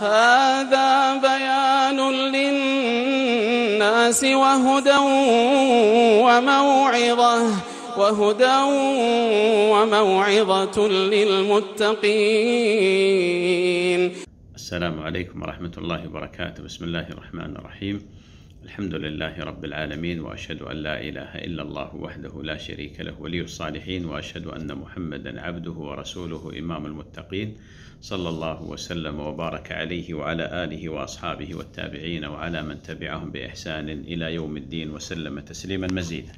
هذا بيان للناس وهدى وموعظة وهدى وموعظة للمتقين السلام عليكم ورحمة الله وبركاته بسم الله الرحمن الرحيم الحمد لله رب العالمين وأشهد أن لا إله إلا الله وحده لا شريك له ولي الصالحين وأشهد أن محمدا عبده ورسوله إمام المتقين صلى الله وسلم وبارك عليه وعلى آله وأصحابه والتابعين وعلى من تبعهم بإحسان إلى يوم الدين وسلم تسليما مزيدا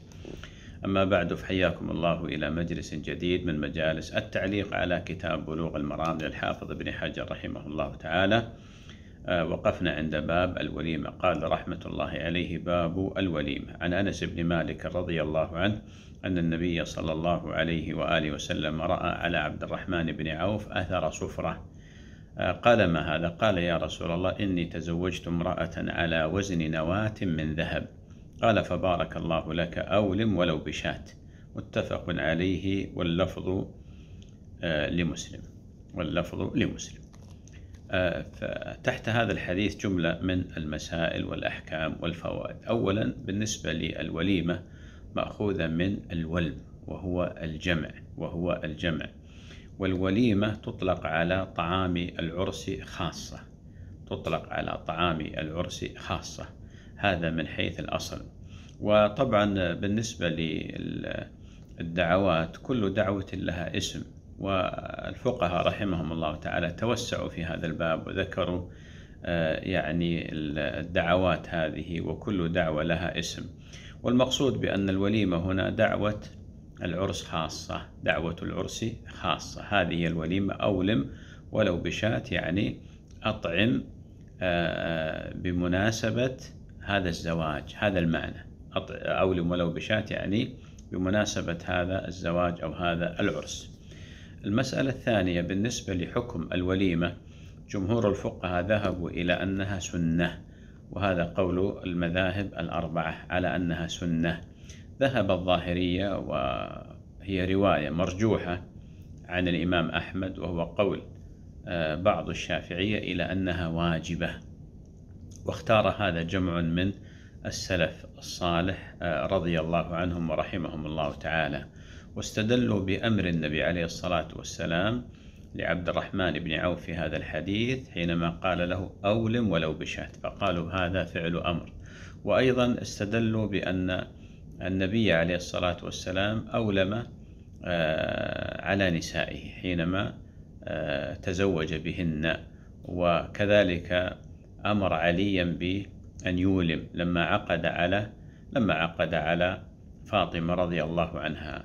أما بعد فحياكم الله إلى مجلس جديد من مجالس التعليق على كتاب بلوغ المرام للحافظ ابن حجر رحمه الله تعالى آه، وقفنا عند باب الوليمة قال رحمة الله عليه باب الوليمة عن أنس بن مالك رضي الله عنه أن النبي صلى الله عليه وآله وسلم رأى على عبد الرحمن بن عوف أثر صفرة آه، قال ما هذا قال يا رسول الله إني تزوجت امرأة على وزن نواة من ذهب قال فبارك الله لك أولم ولو بشات متفق عليه واللفظ آه، لمسلم واللفظ لمسلم آه، تحت هذا الحديث جملة من المسائل والأحكام والفوائد أولا بالنسبة للوليمة مأخوذة من الولم وهو الجمع وهو الجمع والوليمة تطلق على طعام العرس خاصة تطلق على طعام العرس خاصة هذا من حيث الأصل وطبعا بالنسبة للدعوات كل دعوة لها اسم والفقهاء رحمهم الله تعالى توسعوا في هذا الباب وذكروا آه، يعني الدعوات هذه وكل دعوة لها اسم والمقصود بأن الوليمة هنا دعوة العرس خاصة دعوة العرس خاصة هذه هي الوليمة أولم ولو بشات يعني أطعم آه، آه، بمناسبة هذا الزواج هذا المعنى أولم ولو بشات يعني بمناسبة هذا الزواج أو هذا العرس المسألة الثانية بالنسبة لحكم الوليمة جمهور الفقهاء ذهبوا إلى أنها سنة وهذا قول المذاهب الأربعة على أنها سنة ذهب الظاهرية وهي رواية مرجوحة عن الإمام أحمد وهو قول آه، بعض الشافعية إلى أنها واجبة واختار هذا جمع من السلف الصالح آه، رضي الله عنهم ورحمهم الله تعالى واستدلوا بأمر النبي عليه الصلاة والسلام لعبد الرحمن بن عوف في هذا الحديث حينما قال له أولم ولو بشات فقالوا هذا فعل أمر وأيضا استدلوا بأن النبي عليه الصلاة والسلام أولم آه، على نسائه حينما آه، تزوج بهن وكذلك أمر عليا بأن يولم لما عقد على لما عقد على فاطمة رضي الله عنها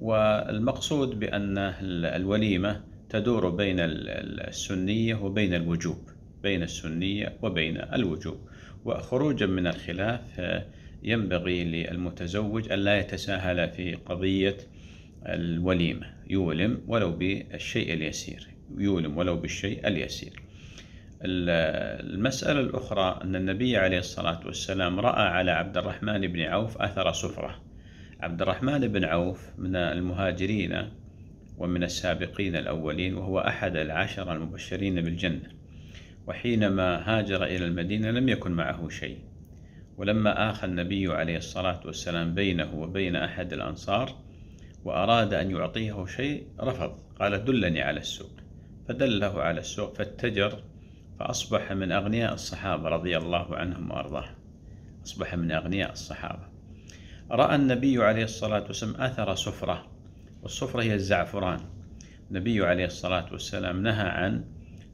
والمقصود بأن الوليمة تدور بين السنية وبين الوجوب بين السنية وبين الوجوب وخروجا من الخلاف آه، ينبغي للمتزوج ألا يتساهل في قضية الوليمة يولم ولو بالشيء اليسير يولم ولو بالشيء اليسير المسألة الأخرى أن النبي عليه الصلاة والسلام رأى على عبد الرحمن بن عوف أثر صفرة عبد الرحمن بن عوف من المهاجرين ومن السابقين الأولين وهو أحد العشر المبشرين بالجنة وحينما هاجر إلى المدينة لم يكن معه شيء ولما آخى النبي عليه الصلاة والسلام بينه وبين أحد الأنصار وأراد أن يعطيه شيء رفض قال دلني على السوق فدله على السوق فاتجر فأصبح من أغنياء الصحابة رضي الله عنهم وأرضاهم أصبح من أغنياء الصحابة رأى النبي عليه الصلاة والسلام أثر سفرة والصفرة هي الزعفران النبي عليه الصلاة والسلام نهى عن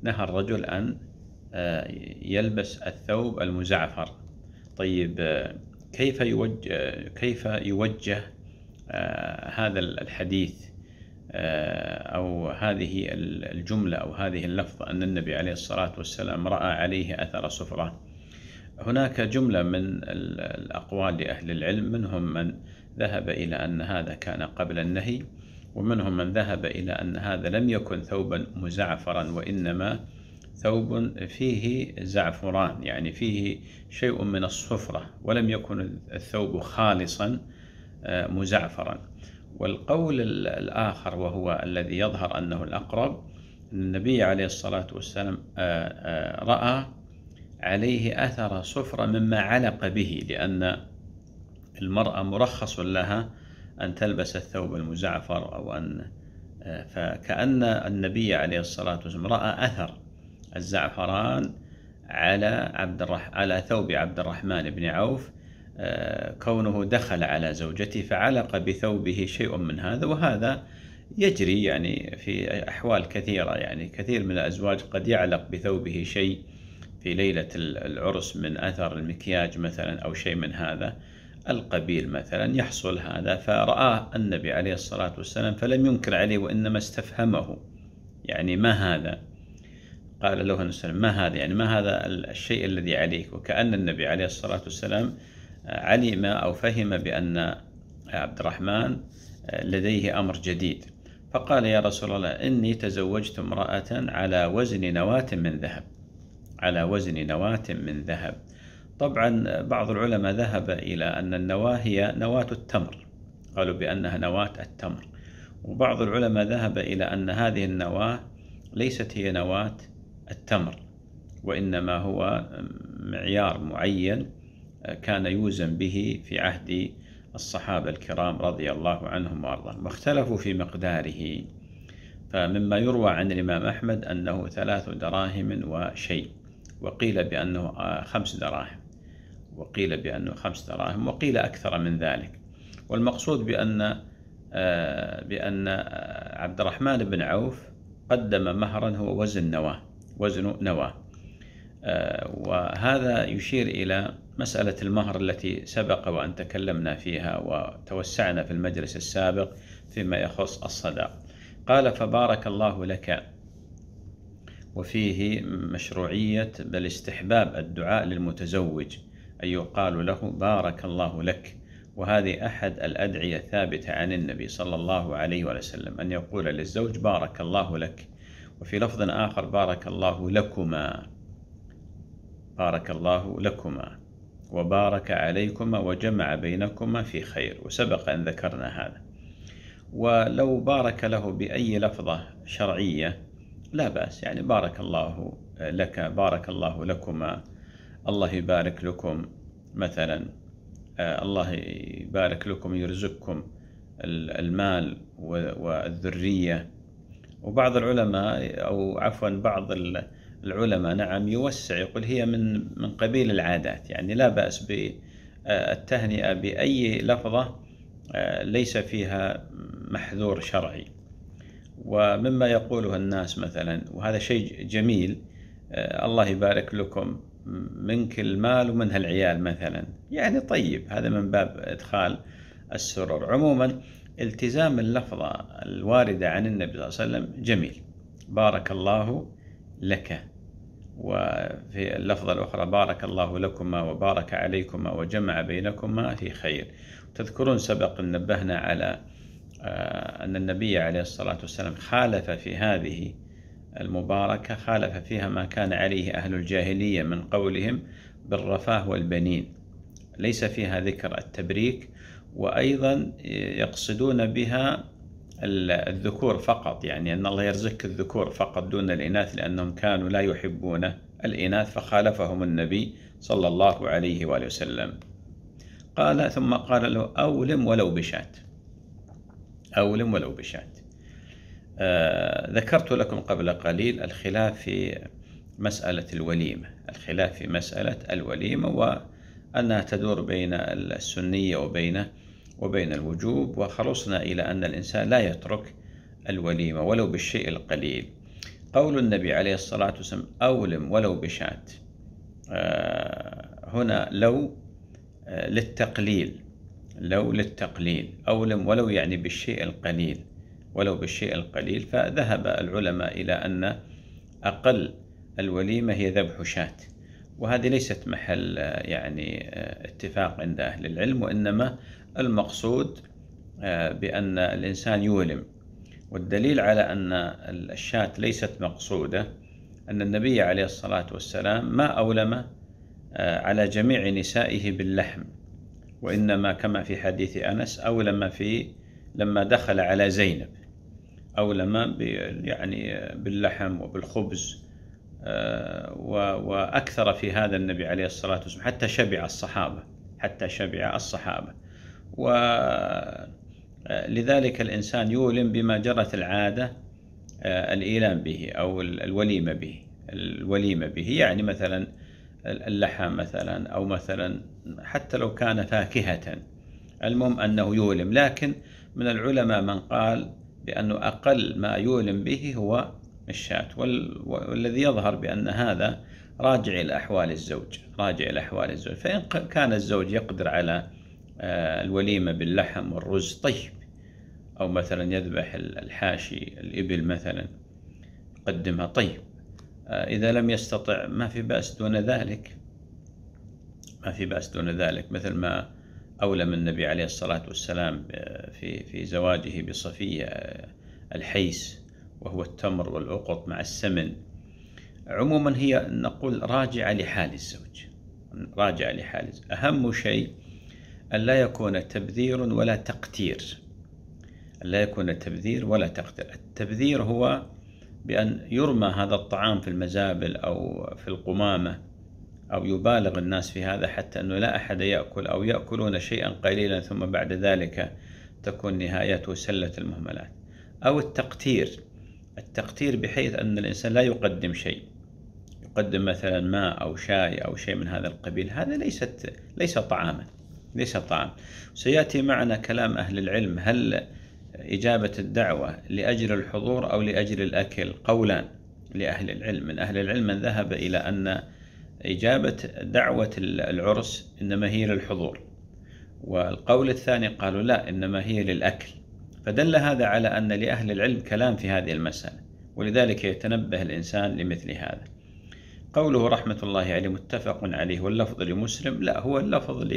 نهى الرجل أن آه، يلبس الثوب المزعفر طيب آه، آه، كيف يوجه, كيف يوجه هذا الحديث أو هذه الجملة أو هذه اللفظة أن النبي عليه الصلاة والسلام رأى عليه أثر صفرة هناك جملة من الأقوال لأهل العلم منهم من ذهب إلى أن هذا كان قبل النهي ومنهم من ذهب إلى أن هذا لم يكن ثوبا مزعفرا وإنما ثوب فيه زعفران يعني فيه شيء من الصفرة ولم يكن الثوب خالصا آه، مزعفرا والقول الآخر وهو الذي يظهر أنه الأقرب أن النبي عليه الصلاة والسلام آه، آه، رأى عليه أثر صفرة مما علق به لأن المرأة مرخص لها أن تلبس الثوب المزعفر أو أن آه، فكأن النبي عليه الصلاة والسلام رأى أثر الزعفران على عبد الرح على ثوب عبد الرحمن بن عوف آه، كونه دخل على زوجته فعلق بثوبه شيء من هذا وهذا يجري يعني في أحوال كثيرة يعني كثير من الأزواج قد يعلق بثوبه شيء في ليلة العرس من أثر المكياج مثلا أو شيء من هذا القبيل مثلا يحصل هذا فرآه النبي عليه الصلاة والسلام فلم ينكر عليه وإنما استفهمه يعني ما هذا قال له النبي ما هذا يعني ما هذا الشيء الذي عليك وكأن النبي عليه الصلاة والسلام آه، علم أو فهم بأن عبد الرحمن آه، لديه أمر جديد فقال يا رسول الله إني تزوجت امرأة على وزن نواة من ذهب على وزن نواة من ذهب طبعا بعض العلماء ذهب إلى أن النواة هي نواة التمر قالوا بأنها نواة التمر وبعض العلماء ذهب إلى أن هذه النواة ليست هي نواة التمر وإنما هو معيار معين كان يوزن به في عهد الصحابة الكرام رضي الله عنهم وأرضاهم واختلفوا في مقداره فمما يروى عن الإمام أحمد أنه ثلاث دراهم وشيء وقيل بأنه خمس دراهم وقيل بأنه خمس دراهم وقيل أكثر من ذلك والمقصود بأن آه، بأن آه، عبد الرحمن بن عوف قدم مهرا هو وزن نواة وزن نواة آه، وهذا يشير إلى مسألة المهر التي سبق وأن تكلمنا فيها وتوسعنا في المجلس السابق فيما يخص الصداق قال فبارك الله لك وفيه مشروعية بل استحباب الدعاء للمتزوج أن يقال له بارك الله لك وهذه أحد الأدعية الثابتة عن النبي صلى الله عليه وسلم أن يقول للزوج بارك الله لك وفي لفظ آخر بارك الله لكما بارك الله لكما وبارك عليكما وجمع بينكما في خير وسبق أن ذكرنا هذا ولو بارك له بأي لفظة شرعية لا بأس يعني بارك الله لك بارك الله لكما الله يبارك لكم مثلا آه، الله يبارك لكم يرزقكم المال والذرية وبعض العلماء أو عفوا بعض العلماء نعم يوسع يقول هي من من قبيل العادات يعني لا بأس بالتهنئة آه، بأي لفظة آه، ليس فيها محذور شرعي ومما يقوله الناس مثلا وهذا شيء جميل الله يبارك لكم منك المال ومن هالعيال مثلا يعني طيب هذا من باب إدخال السرور عموما التزام اللفظة الواردة عن النبي صلى الله عليه وسلم جميل بارك الله لك وفي اللفظة الأخرى بارك الله لكما وبارك عليكما وجمع بينكما في خير تذكرون سبق نبهنا على آه، أن النبي عليه الصلاة والسلام خالف في هذه المباركة خالف فيها ما كان عليه أهل الجاهلية من قولهم بالرفاه والبنين ليس فيها ذكر التبريك وأيضا يقصدون بها الذكور فقط يعني أن الله يرزقك الذكور فقط دون الإناث لأنهم كانوا لا يحبون الإناث فخالفهم النبي صلى الله عليه وآله وسلم قال ثم قال له أولم ولو بشات أولم ولو بشات آه، ذكرت لكم قبل قليل الخلاف في مسألة الوليمة الخلاف في مسألة الوليمة وأنها تدور بين السنية وبين وبين الوجوب وخلصنا إلى أن الإنسان لا يترك الوليمة ولو بالشيء القليل قول النبي عليه الصلاة والسلام أولم ولو بشات آه، هنا لو آه، للتقليل لو للتقليل أولم ولو يعني بالشيء القليل ولو بالشيء القليل فذهب العلماء إلى أن أقل الوليمة هي ذبح شاة وهذه ليست محل يعني اتفاق عند أهل العلم وإنما المقصود آه، بأن الإنسان يولم والدليل على أن الشاة ليست مقصودة أن النبي عليه الصلاة والسلام ما أولم آه، على جميع نسائه باللحم وإنما كما في حديث أنس أولم في لما دخل على زينب أولماء يعني باللحم وبالخبز آه، وأكثر في هذا النبي عليه الصلاة والسلام حتى شبع الصحابة حتى شبع الصحابة ولذلك آه، الإنسان يولم بما جرت العادة آه، الإيلام به أو الوليمة به الوليمة به يعني مثلا اللحم مثلا أو مثلا حتى لو كان فاكهة المهم أنه يولم لكن من العلماء من قال بأنه أقل ما يؤلم به هو الشاة والذي يظهر بأن هذا راجع إلى أحوال الزوج راجع إلى أحوال الزوج فإن كان الزوج يقدر على آه، الوليمة باللحم والرز طيب أو مثلا يذبح الحاشي الإبل مثلا يقدمها طيب آه، إذا لم يستطع ما في بأس دون ذلك ما في بأس دون ذلك مثل ما أولم النبي عليه الصلاة والسلام آه، في في زواجه بصفية آه، الحيس وهو التمر والعقط مع السمن عموما هي نقول راجعة لحال الزوج راجعة لحال الزوج أهم شيء أن لا يكون تبذير ولا تقتير أن لا يكون تبذير ولا تقتير التبذير هو بأن يرمى هذا الطعام في المزابل أو في القمامة أو يبالغ الناس في هذا حتى أنه لا أحد يأكل أو يأكلون شيئا قليلا ثم بعد ذلك تكون نهايته سلة المهملات أو التقتير التقتير بحيث أن الإنسان لا يقدم شيء يقدم مثلا ماء أو شاي أو شيء من هذا القبيل هذا ليست ليس طعاما ليس طعام سيأتي معنا كلام أهل العلم هل إجابة الدعوة لأجل الحضور أو لأجل الأكل قولان لأهل العلم من أهل العلم من ذهب إلى أن إجابة دعوة العرس إنما هي للحضور والقول الثاني قالوا لا إنما هي للأكل فدل هذا على أن لأهل العلم كلام في هذه المسألة ولذلك يتنبه الإنسان لمثل هذا قوله رحمة الله عليه متفق عليه واللفظ لمسلم لا هو اللفظ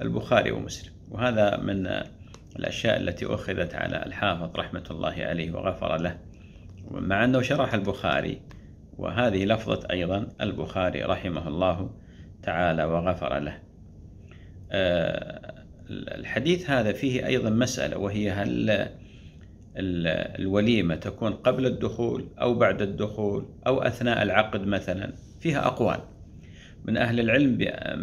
للبخاري ومسلم وهذا من الأشياء التي أخذت على الحافظ رحمة الله عليه وغفر له مع أنه شرح البخاري وهذه لفظة أيضا البخاري رحمه الله تعالى وغفر له آه، الحديث هذا فيه أيضا مسألة وهي هل الوليمة تكون قبل الدخول أو بعد الدخول أو أثناء العقد مثلا فيها أقوال من أهل العلم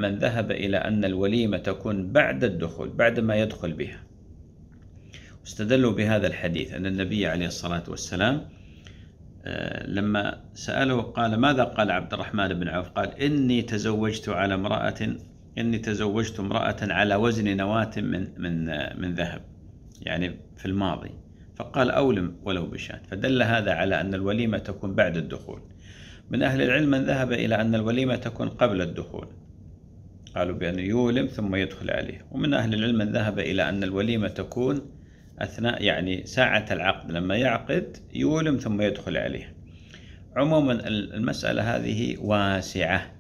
من ذهب إلى أن الوليمة تكون بعد الدخول بعد ما يدخل بها استدلوا بهذا الحديث أن النبي عليه الصلاة والسلام آه، لما سأله قال ماذا قال عبد الرحمن بن عوف قال إني تزوجت على امرأة إني تزوجت امرأة على وزن نواة من من آه، من ذهب يعني في الماضي فقال أولم ولو بشات فدل هذا على أن الوليمة تكون بعد الدخول من أهل العلم من ذهب إلى أن الوليمة تكون قبل الدخول قالوا بأن يولم ثم يدخل عليه ومن أهل العلم من ذهب إلى أن الوليمة تكون أثناء يعني ساعة العقد لما يعقد يولم ثم يدخل عليه عموما المسألة هذه واسعة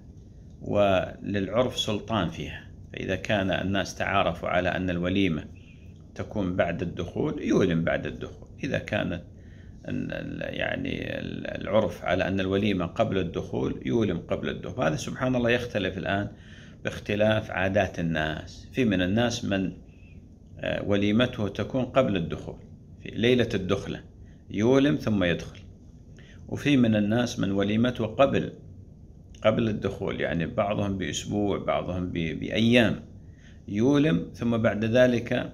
وللعرف سلطان فيها فإذا كان الناس تعارفوا على أن الوليمة تكون بعد الدخول يولم بعد الدخول إذا كانت يعني العرف على أن الوليمة قبل الدخول يولم قبل الدخول هذا سبحان الله يختلف الآن باختلاف عادات الناس في من الناس من آه، وليمته تكون قبل الدخول في ليلة الدخلة يولم ثم يدخل وفي من الناس من وليمته قبل قبل الدخول يعني بعضهم بأسبوع بعضهم بأيام يولم ثم بعد ذلك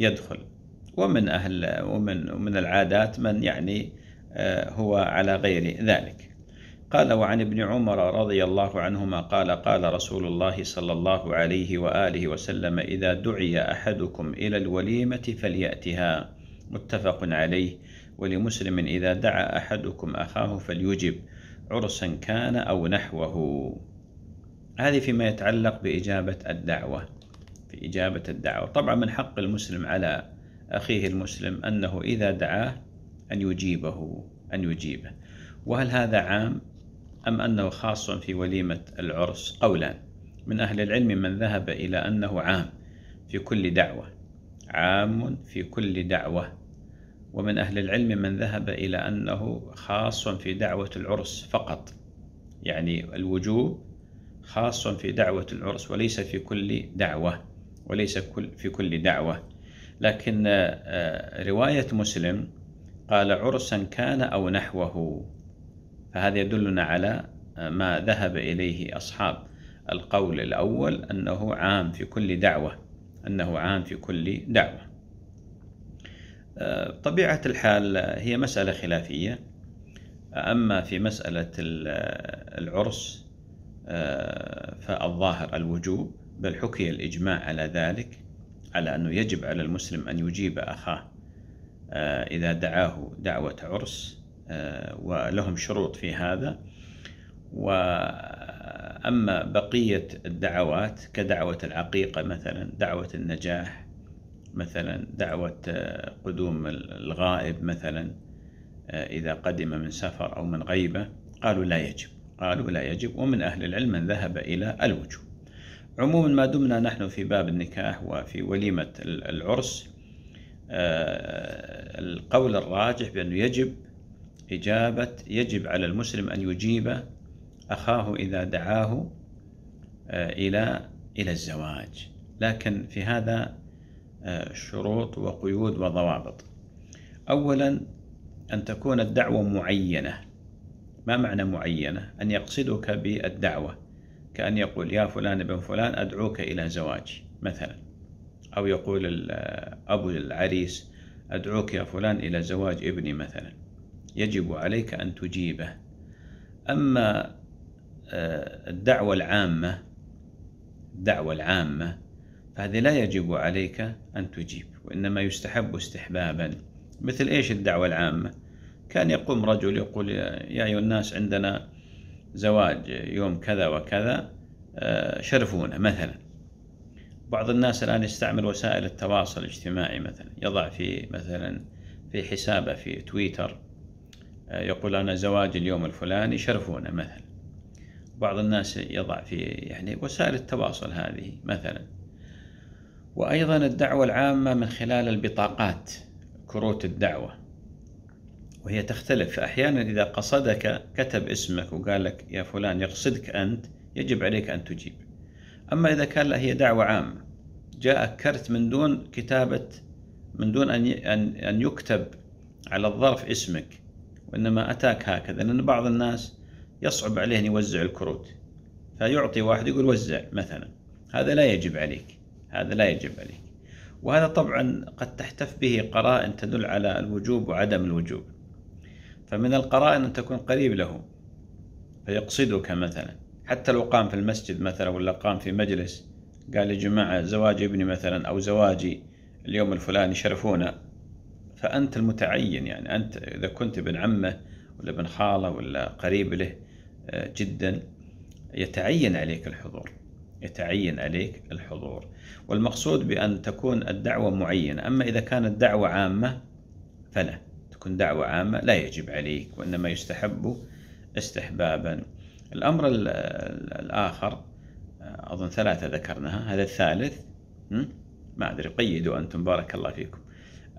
يدخل ومن أهل ومن من العادات من يعني آه، هو على غير ذلك قال وعن ابن عمر رضي الله عنهما قال قال رسول الله صلى الله عليه واله وسلم اذا دعي احدكم الى الوليمه فلياتها متفق عليه ولمسلم اذا دعا احدكم اخاه فليجب عرسا كان او نحوه هذه فيما يتعلق باجابه الدعوه في اجابه الدعوه طبعا من حق المسلم على اخيه المسلم انه اذا دعاه ان يجيبه ان يجيبه وهل هذا عام أم أنه خاص في وليمة العرس قولا من أهل العلم من ذهب إلى أنه عام في كل دعوة عام في كل دعوة ومن أهل العلم من ذهب إلى أنه خاص في دعوة العرس فقط يعني الوجوب خاص في دعوة العرس وليس في كل دعوة وليس كل في كل دعوة لكن آه، رواية مسلم قال عرسا كان أو نحوه فهذا يدلنا على آه، ما ذهب إليه أصحاب القول الأول أنه عام في كل دعوة أنه عام في كل دعوة آه، طبيعة الحال آه، هي مسألة خلافية أما في مسألة العرس فالظاهر الوجوب بل حكي الإجماع على ذلك على أنه يجب على المسلم أن يجيب أخاه إذا دعاه دعوة عرس آه، ولهم شروط في هذا وأما بقية الدعوات كدعوة العقيقة مثلا دعوة النجاح مثلا دعوة آه، قدوم الغائب مثلا آه، إذا قدم من سفر أو من غيبة قالوا لا يجب قالوا لا يجب ومن أهل العلم من ذهب إلى الوجوب عموما ما دمنا نحن في باب النكاح وفي وليمة العرس القول الراجح بأنه يجب إجابة يجب على المسلم أن يجيب أخاه إذا دعاه آه، إلى إلى الزواج لكن في هذا آه، شروط وقيود وضوابط أولا أن تكون الدعوة معينة ما معنى معينة؟ أن يقصدك بالدعوة كأن يقول يا فلان بن فلان أدعوك إلى زواجي مثلا أو يقول آه، أبو العريس أدعوك يا فلان إلى زواج ابني مثلا يجب عليك أن تجيبه أما آه، الدعوة العامة الدعوة العامة فهذه لا يجب عليك أن تجيب وإنما يستحب استحبابا مثل إيش الدعوة العامة كان يقوم رجل يقول يا أيها الناس عندنا زواج يوم كذا وكذا آه، شرفونا مثلا بعض الناس الآن يستعمل وسائل التواصل الاجتماعي مثلا يضع في مثلا في حسابه في تويتر آه، يقول أنا زواج اليوم الفلاني شرفونا مثلا بعض الناس يضع في يعني وسائل التواصل هذه مثلا وأيضا الدعوة العامة من خلال البطاقات كروت الدعوة وهي تختلف فأحيانا إذا قصدك كتب اسمك وقال لك يا فلان يقصدك أنت يجب عليك أن تجيب أما إذا كان هي دعوة عامة جاءك كرت من دون كتابة من دون أن أن يكتب على الظرف اسمك وإنما أتاك هكذا لأن بعض الناس يصعب عليه أن يوزع الكروت فيعطي واحد يقول وزع مثلا هذا لا يجب عليك هذا لا يجب عليك وهذا طبعا قد تحتف به قرائن تدل على الوجوب وعدم الوجوب فمن القرائن أن تكون قريب له فيقصدك مثلا حتى لو قام في المسجد مثلا ولا قام في مجلس قال يا جماعة زواج ابني مثلا أو زواجي اليوم الفلاني شرفونا فأنت المتعين يعني أنت إذا كنت ابن عمه ولا ابن خاله ولا قريب له آه، جدا يتعين عليك الحضور يتعين عليك الحضور والمقصود بأن تكون الدعوة معينة أما إذا كانت دعوة عامة فلا تكون دعوة عامة لا يجب عليك وإنما يستحب استحبابا الأمر الآخر آه، أظن ثلاثة ذكرناها هذا الثالث ما أدري قيدوا أنتم بارك الله فيكم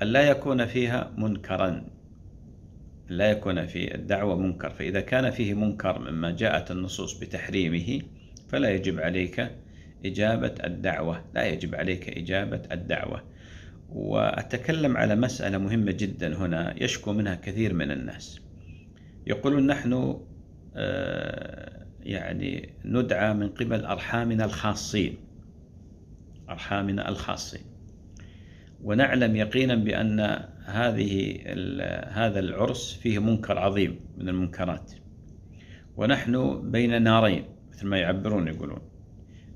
ألا يكون فيها منكرا لا يكون في الدعوة منكر فإذا كان فيه منكر مما جاءت النصوص بتحريمه فلا يجب عليك إجابة الدعوة لا يجب عليك إجابة الدعوة وأتكلم على مسألة مهمة جدا هنا يشكو منها كثير من الناس يقولون نحن آه، يعني ندعى من قبل أرحامنا الخاصين أرحامنا الخاصين ونعلم يقينا بأن هذه هذا العرس فيه منكر عظيم من المنكرات ونحن بين نارين مثل ما يعبرون يقولون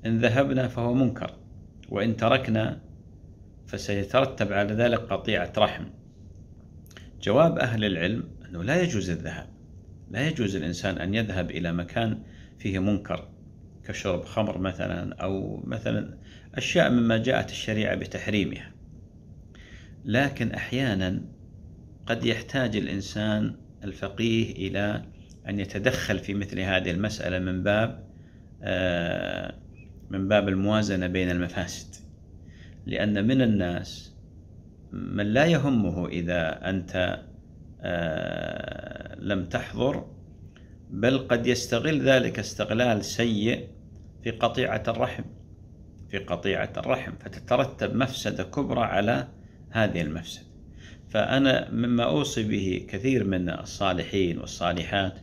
إن ذهبنا فهو منكر وإن تركنا فسيترتب على ذلك قطيعة رحم جواب أهل العلم أنه لا يجوز الذهاب لا يجوز الإنسان أن يذهب إلى مكان فيه منكر كشرب خمر مثلا أو مثلا أشياء مما جاءت الشريعة بتحريمها لكن أحيانا قد يحتاج الإنسان الفقيه إلى أن يتدخل في مثل هذه المسألة من باب آه، من باب الموازنة بين المفاسد لأن من الناس من لا يهمه إذا أنت آه، لم تحضر بل قد يستغل ذلك استغلال سيء في قطيعة الرحم في قطيعة الرحم فتترتب مفسدة كبرى على هذه المفسدة فأنا مما أوصي به كثير من الصالحين والصالحات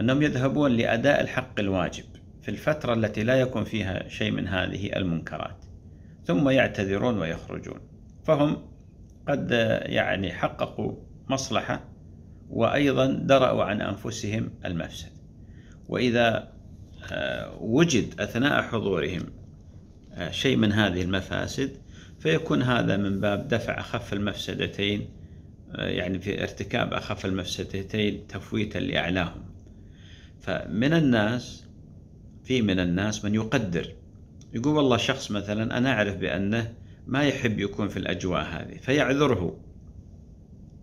أنهم يذهبون لأداء الحق الواجب في الفترة التي لا يكون فيها شيء من هذه المنكرات ثم يعتذرون ويخرجون فهم قد يعني حققوا مصلحة وأيضا درأوا عن أنفسهم المفسد وإذا آه، وجد أثناء حضورهم آه، شيء من هذه المفاسد فيكون هذا من باب دفع أخف المفسدتين آه، يعني في ارتكاب أخف المفسدتين تفويتا لأعلاهم فمن الناس في من الناس من يقدر يقول والله شخص مثلا أنا أعرف بأنه ما يحب يكون في الأجواء هذه فيعذره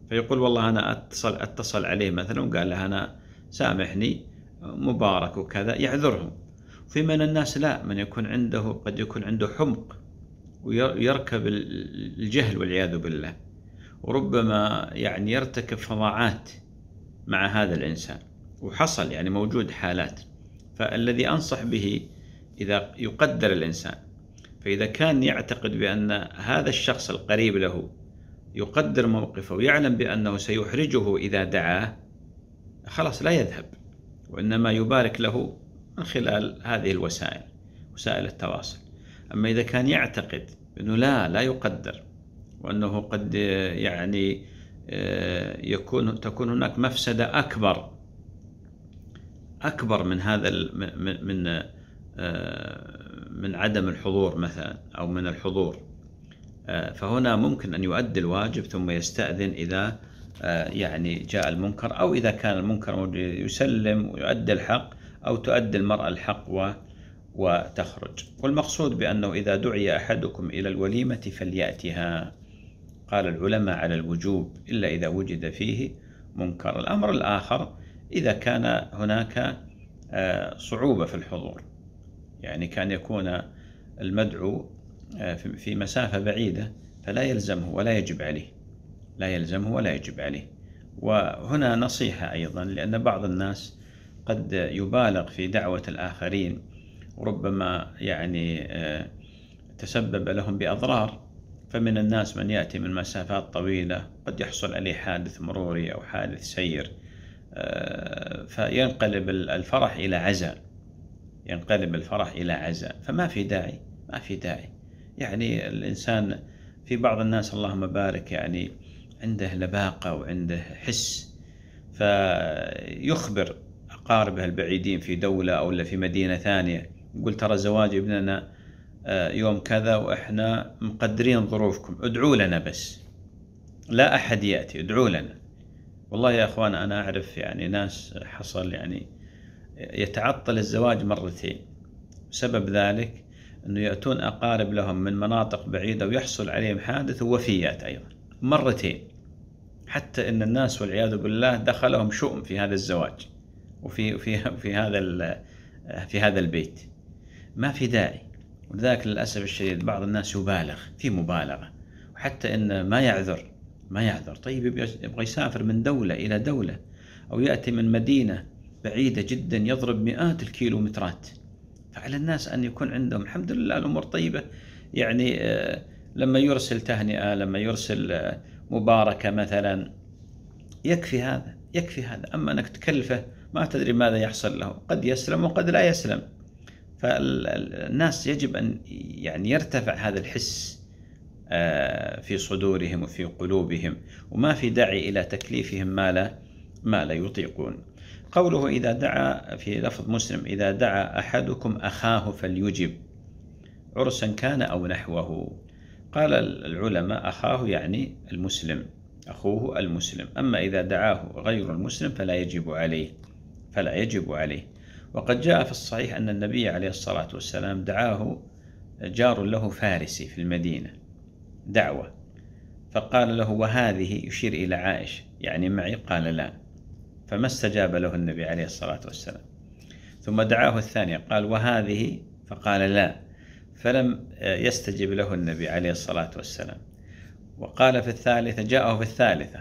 فيقول والله أنا أتصل أتصل عليه مثلا وقال له أنا سامحني مبارك وكذا يعذرهم في من الناس لا من يكون عنده قد يكون عنده حمق ويركب الجهل والعياذ بالله وربما يعني يرتكب فظاعات مع هذا الإنسان وحصل يعني موجود حالات فالذي أنصح به إذا يقدر الإنسان فإذا كان يعتقد بأن هذا الشخص القريب له يقدر موقفه ويعلم بأنه سيحرجه إذا دعاه خلاص لا يذهب وإنما يبارك له من خلال هذه الوسائل وسائل التواصل أما إذا كان يعتقد أنه لا لا يقدر وأنه قد يعني آه، يكون تكون هناك مفسدة أكبر أكبر من هذا من من آه، من عدم الحضور مثلا أو من الحضور آه، فهنا ممكن أن يؤدي الواجب ثم يستأذن إذا يعني جاء المنكر أو إذا كان المنكر يسلم ويؤدي الحق أو تؤدي المرأة الحق و وتخرج والمقصود بأنه إذا دعي أحدكم إلى الوليمة فليأتها قال العلماء على الوجوب إلا إذا وجد فيه منكر الأمر الآخر إذا كان هناك آه، صعوبة في الحضور يعني كان يكون المدعو آه، في مسافة بعيدة فلا يلزمه ولا يجب عليه لا يلزمه ولا يجب عليه وهنا نصيحة أيضا لأن بعض الناس قد يبالغ في دعوة الآخرين وربما يعني آه، تسبب لهم بأضرار فمن الناس من يأتي من مسافات طويلة قد يحصل عليه حادث مروري أو حادث سير آه، فينقلب الفرح إلى عزاء ينقلب الفرح إلى عزاء فما في داعي ما في داعي يعني الإنسان في بعض الناس اللهم بارك يعني عنده لباقة وعنده حس فيخبر أقاربه البعيدين في دولة أو في مدينة ثانية يقول ترى زواج ابننا آه، يوم كذا واحنا مقدرين ظروفكم ادعوا لنا بس لا احد ياتي ادعوا لنا والله يا اخوان انا اعرف يعني ناس حصل يعني يتعطل الزواج مرتين سبب ذلك انه ياتون اقارب لهم من مناطق بعيده ويحصل عليهم حادث ووفيات ايضا مرتين حتى ان الناس والعياذ بالله دخلهم شؤم في هذا الزواج وفي في في هذا في هذا البيت ما في داعي ولذلك للأسف الشديد بعض الناس يبالغ في مبالغة وحتى إن ما يعذر ما يعذر طيب يبغى يسافر من دولة إلى دولة أو يأتي من مدينة بعيدة جدا يضرب مئات الكيلومترات فعلى الناس أن يكون عندهم الحمد لله الأمور طيبة يعني آه، لما يرسل تهنئة لما يرسل آه، مباركة مثلا يكفي هذا يكفي هذا أما أنك تكلفه ما تدري ماذا يحصل له قد يسلم وقد لا يسلم فالناس يجب أن يعني يرتفع هذا الحس آه، في صدورهم وفي قلوبهم وما في داعي إلى تكليفهم ما لا ما لا يطيقون قوله إذا دعا في لفظ مسلم إذا دعا أحدكم أخاه فليجب عرسا كان أو نحوه قال العلماء أخاه يعني المسلم أخوه المسلم أما إذا دعاه غير المسلم فلا يجب عليه فلا يجب عليه وقد جاء في الصحيح أن النبي عليه الصلاة والسلام دعاه جار له فارسي في المدينة دعوة فقال له وهذه يشير إلى عائشة يعني معي قال لا فما استجاب له النبي عليه الصلاة والسلام ثم دعاه الثانية قال وهذه فقال لا فلم يستجب له النبي عليه الصلاة والسلام وقال في الثالثة جاءه في الثالثة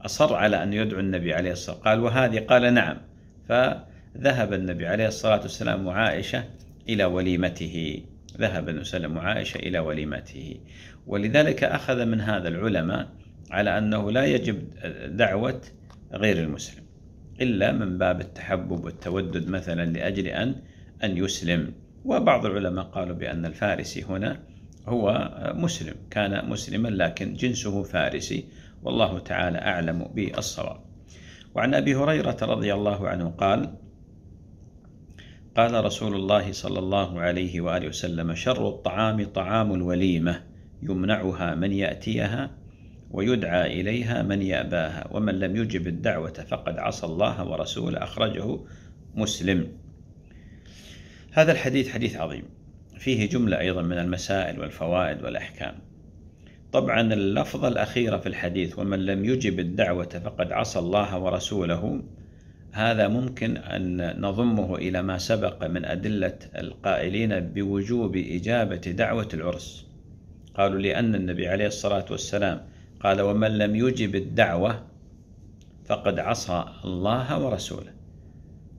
أصر على أن يدعو النبي عليه الصلاة والسلام قال وهذه قال نعم ف ذهب النبي عليه الصلاة والسلام وعائشة إلى وليمته ذهب النبي صلى الله عليه وسلم وعائشة إلى وليمته ولذلك أخذ من هذا العلماء على أنه لا يجب دعوة غير المسلم إلا من باب التحبب والتودد مثلا لأجل أن أن يسلم وبعض العلماء قالوا بأن الفارسي هنا هو مسلم كان مسلما لكن جنسه فارسي والله تعالى أعلم بالصواب وعن أبي هريرة رضي الله عنه قال قال رسول الله صلى الله عليه وآله وسلم شر الطعام طعام الوليمة يمنعها من يأتيها ويدعى إليها من يأباها ومن لم يجب الدعوة فقد عصى الله ورسوله أخرجه مسلم هذا الحديث حديث عظيم فيه جملة أيضا من المسائل والفوائد والأحكام طبعا اللفظة الأخيرة في الحديث ومن لم يجب الدعوة فقد عصى الله ورسوله هذا ممكن أن نضمه إلى ما سبق من أدلة القائلين بوجوب إجابة دعوة العرس قالوا لأن النبي عليه الصلاة والسلام قال ومن لم يجب الدعوة فقد عصى الله ورسوله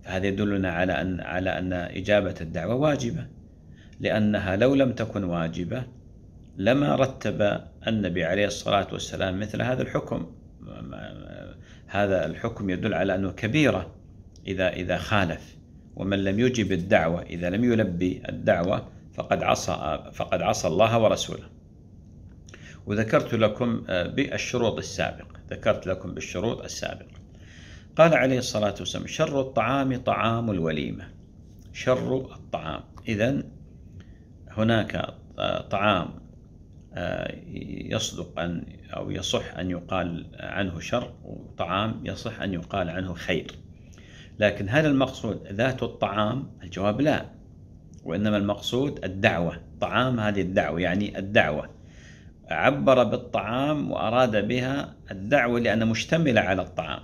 فهذا يدلنا على أن على أن إجابة الدعوة واجبة لأنها لو لم تكن واجبة لما رتب النبي عليه الصلاة والسلام مثل هذا الحكم هذا الحكم يدل على أنه كبيرة إذا إذا خالف ومن لم يجب الدعوة إذا لم يلبي الدعوة فقد عصى فقد عصى الله ورسوله وذكرت لكم آه، بالشروط السابق ذكرت لكم بالشروط السابقة قال عليه الصلاة والسلام شر الطعام طعام الوليمة شر الطعام إذا هناك آه، طعام آه، يصدق أن أو يصح أن يقال عنه شر وطعام يصح أن يقال عنه خير لكن هل المقصود ذات الطعام الجواب لا وإنما المقصود الدعوة طعام هذه الدعوة يعني الدعوة عبر بالطعام وأراد بها الدعوة لأن مشتملة على الطعام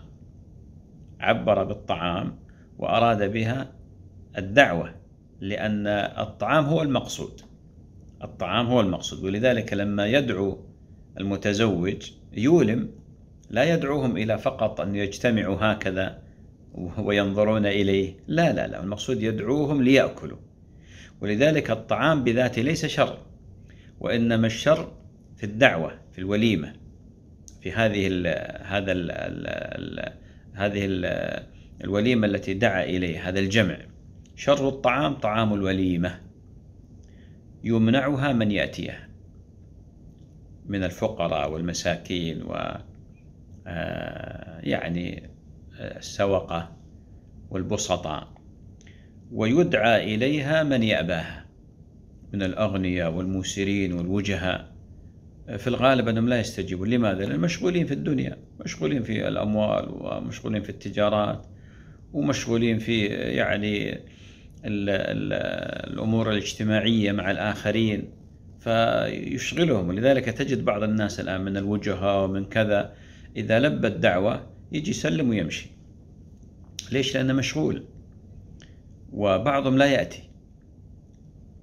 عبر بالطعام وأراد بها الدعوة لأن الطعام هو المقصود الطعام هو المقصود ولذلك لما يدعو المتزوج يولم لا يدعوهم إلى فقط أن يجتمعوا هكذا وينظرون إليه لا لا لا المقصود يدعوهم ليأكلوا ولذلك الطعام بذاته ليس شر وإنما الشر في الدعوة في الوليمة في هذه الـ هذا الـ الـ هذه الـ الوليمة التي دعا إليه هذا الجمع شر الطعام طعام الوليمة يمنعها من يأتيها من الفقراء والمساكين و آه، يعني آه، السوقة والبسطاء ويدعى إليها من يأباها من الأغنياء والموسرين والوجهاء في الغالب أنهم لا يستجيبون لماذا؟ لأنهم مشغولين في الدنيا مشغولين في الأموال ومشغولين في التجارات ومشغولين في يعني الأمور الاجتماعية مع الآخرين فيشغلهم ولذلك تجد بعض الناس الآن من الوجهاء ومن كذا إذا لبى الدعوة يجي يسلم ويمشي ليش؟ لأنه مشغول وبعضهم لا يأتي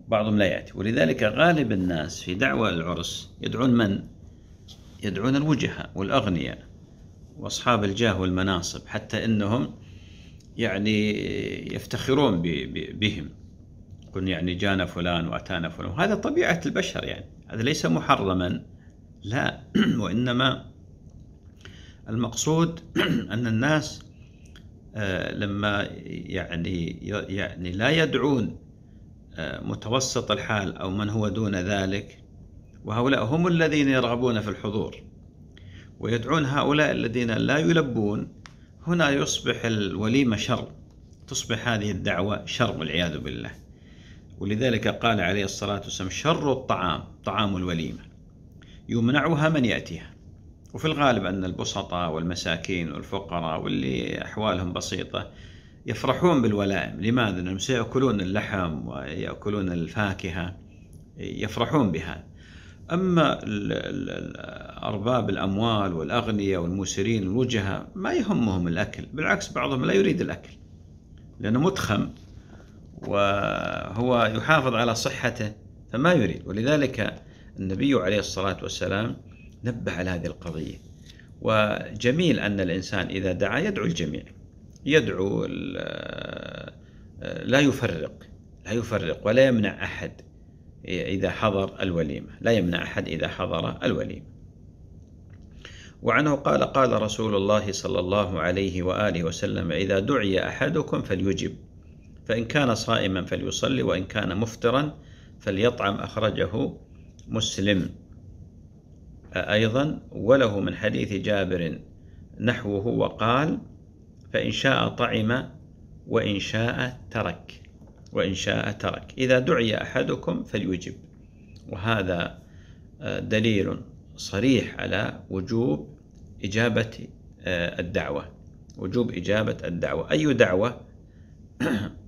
بعضهم لا يأتي ولذلك غالب الناس في دعوة العرس يدعون من؟ يدعون الوجهاء والأغنياء وأصحاب الجاه والمناصب حتى أنهم يعني يفتخرون بهم يقول يعني جانا فلان وأتانا فلان وهذا طبيعة البشر يعني هذا ليس محرما لا وإنما المقصود أن الناس آه، لما يعني يعني لا يدعون آه، متوسط الحال أو من هو دون ذلك وهؤلاء هم الذين يرغبون في الحضور ويدعون هؤلاء الذين لا يلبون هنا يصبح الوليمة شر تصبح هذه الدعوة شر والعياذ بالله ولذلك قال عليه الصلاة والسلام شر الطعام طعام الوليمة يمنعها من يأتيها وفي الغالب أن البسطاء والمساكين والفقراء واللي أحوالهم بسيطة يفرحون بالولائم لماذا؟ لأنهم سيأكلون اللحم ويأكلون الفاكهة يفرحون بها أما أرباب الأموال والأغنياء والموسرين والوجهاء ما يهمهم الأكل بالعكس بعضهم لا يريد الأكل لأنه متخم وهو يحافظ على صحته فما يريد ولذلك النبي عليه الصلاة والسلام نبه على هذه القضية وجميل أن الإنسان إذا دعا يدعو الجميع يدعو لا يفرق لا يفرق ولا يمنع أحد إذا حضر الوليمة لا يمنع أحد إذا حضر الوليمة وعنه قال قال رسول الله صلى الله عليه وآله وسلم إذا دعي أحدكم فليجب فإن كان صائما فليصلي وإن كان مفطرا فليطعم أخرجه مسلم أيضا وله من حديث جابر نحوه وقال فإن شاء طعم وإن شاء ترك وإن شاء ترك إذا دعي أحدكم فليجب وهذا دليل صريح على وجوب إجابة الدعوة وجوب إجابة الدعوة أي دعوة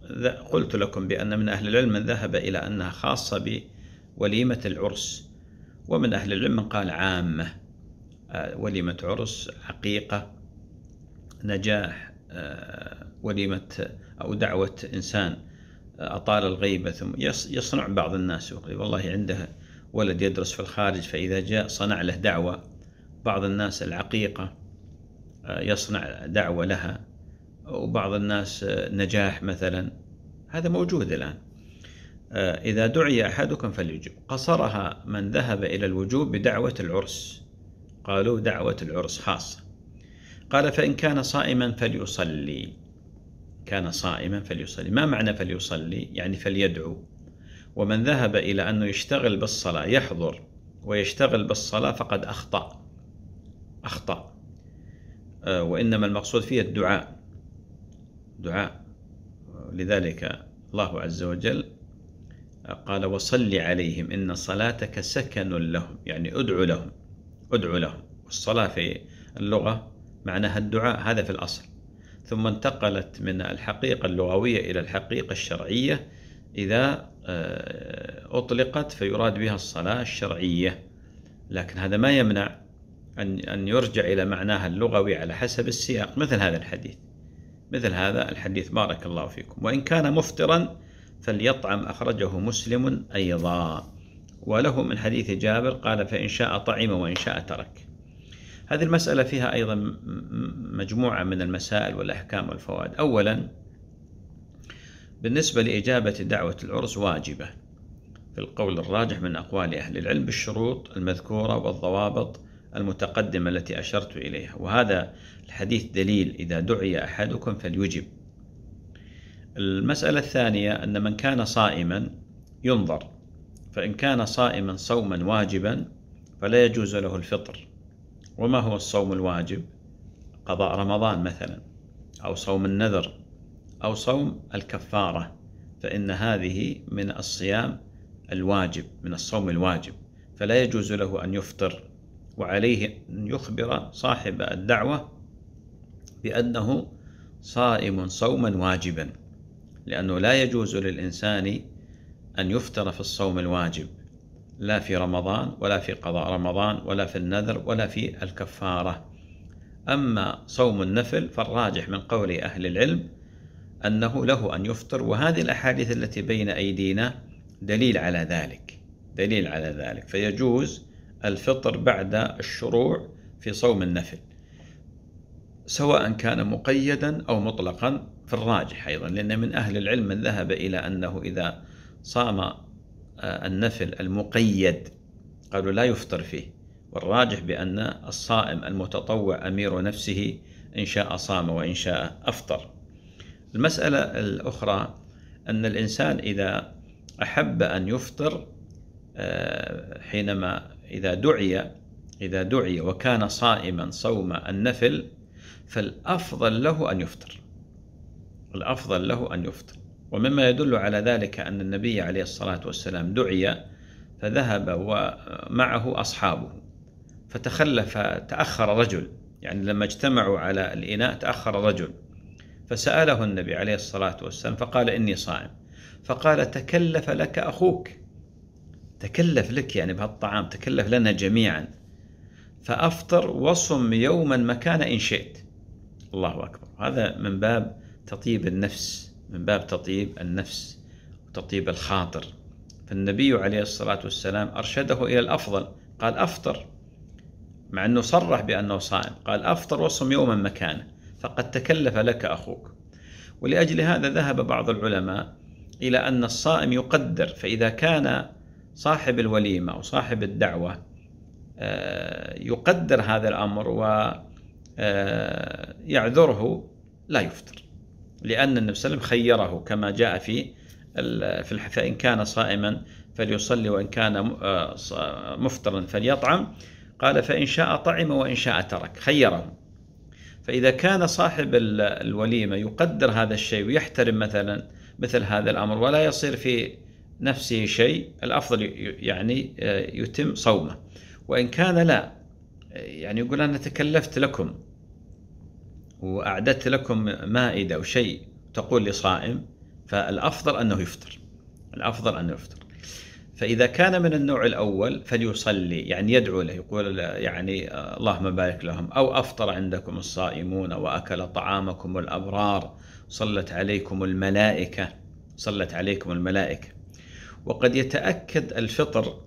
قلت لكم بأن من أهل العلم من ذهب إلى أنها خاصة بوليمة العرس ومن أهل العلم من قال عامة آه، وليمة عرس عقيقة نجاح آه، وليمة أو دعوة إنسان آه، أطال الغيبة ثم يصنع بعض الناس والله عنده ولد يدرس في الخارج فإذا جاء صنع له دعوة بعض الناس العقيقة يصنع دعوة لها وبعض الناس آه، نجاح مثلا هذا موجود الآن آه، إذا دعي أحدكم فليجب قصرها من ذهب إلى الوجوب بدعوة العرس قالوا دعوة العرس خاصة قال فإن كان صائما فليصلي كان صائما فليصلي ما معنى فليصلي يعني فليدعو ومن ذهب إلى أنه يشتغل بالصلاة يحضر ويشتغل بالصلاة فقد أخطأ أخطأ آه، وإنما المقصود فيه الدعاء دعاء لذلك الله عز وجل قال وصل عليهم إن صلاتك سكن لهم يعني ادعو لهم ادعو لهم الصلاة في اللغة معناها الدعاء هذا في الأصل ثم انتقلت من الحقيقة اللغوية إلى الحقيقة الشرعية إذا آه، أطلقت فيراد بها الصلاة الشرعية لكن هذا ما يمنع أن يرجع إلى معناها اللغوي على حسب السياق مثل هذا الحديث مثل هذا الحديث بارك الله فيكم وإن كان مفطرا فليطعم أخرجه مسلم أيضا وله من حديث جابر قال فإن شاء طعم وإن شاء ترك هذه المسألة فيها أيضا مجموعة من المسائل والأحكام والفوائد أولا بالنسبة لإجابة دعوة العرس واجبة في القول الراجح من أقوال أهل العلم بالشروط المذكورة والضوابط المتقدمة التي أشرت إليها وهذا الحديث دليل إذا دعي أحدكم فليجب المسألة الثانية أن من كان صائما ينظر فإن كان صائما صوما واجبا فلا يجوز له الفطر وما هو الصوم الواجب قضاء رمضان مثلا أو صوم النذر أو صوم الكفارة فإن هذه من الصيام الواجب من الصوم الواجب فلا يجوز له أن يفطر وعليه أن يخبر صاحب الدعوة بأنه صائم صوما واجبا لأنه لا يجوز للإنسان أن يفطر في الصوم الواجب لا في رمضان ولا في قضاء رمضان ولا في النذر ولا في الكفارة أما صوم النفل فالراجح من قول أهل العلم أنه له أن يفطر وهذه الأحاديث التي بين أيدينا دليل على ذلك دليل على ذلك فيجوز الفطر بعد الشروع في صوم النفل سواء كان مقيدا أو مطلقا في الراجح أيضا لأن من أهل العلم من ذهب إلى أنه إذا صام آه، النفل المقيد قالوا لا يفطر فيه والراجح بأن الصائم المتطوع أمير نفسه إن شاء صام وإن شاء أفطر المسألة الأخرى أن الإنسان إذا أحب أن يفطر آه، حينما إذا دعي إذا دعي وكان صائما صوم النفل فالأفضل له أن يفطر الأفضل له أن يفطر ومما يدل على ذلك أن النبي عليه الصلاة والسلام دعي فذهب ومعه أصحابه فتخلف تأخر رجل يعني لما اجتمعوا على الإناء تأخر رجل فسأله النبي عليه الصلاة والسلام فقال إني صائم فقال تكلف لك أخوك تكلف لك يعني بهالطعام تكلف لنا جميعا فأفطر وصم يوما مكان إن شئت الله أكبر هذا من باب تطيب النفس من باب تطيب النفس وتطيب الخاطر فالنبي عليه الصلاة والسلام أرشده إلى الأفضل قال أفطر مع أنه صرح بأنه صائم قال أفطر وصم يوما مكانه فقد تكلف لك أخوك ولأجل هذا ذهب بعض العلماء إلى أن الصائم يقدر فإذا كان صاحب الوليمة أو صاحب الدعوة آه، يقدر هذا الأمر ويعذره آه، لا يفطر لأن النبي صلى الله عليه وسلم خيره كما جاء في في فإن كان صائما فليصلي وإن كان آه، مفطرا فليطعم قال فإن شاء طعم وإن شاء ترك خيره فإذا كان صاحب الوليمة يقدر هذا الشيء ويحترم مثلا مثل هذا الأمر ولا يصير في نفسه شيء الأفضل يعني آه، يتم صومه وإن كان لا يعني يقول أنا تكلفت لكم وأعددت لكم مائدة أو شيء تقول لصائم فالأفضل أنه يفطر الأفضل أنه يفطر فإذا كان من النوع الأول فليصلي يعني يدعو له يقول يعني اللهم بارك لهم أو أفطر عندكم الصائمون وأكل طعامكم الأبرار صلت عليكم الملائكة صلت عليكم الملائكة وقد يتأكد الفطر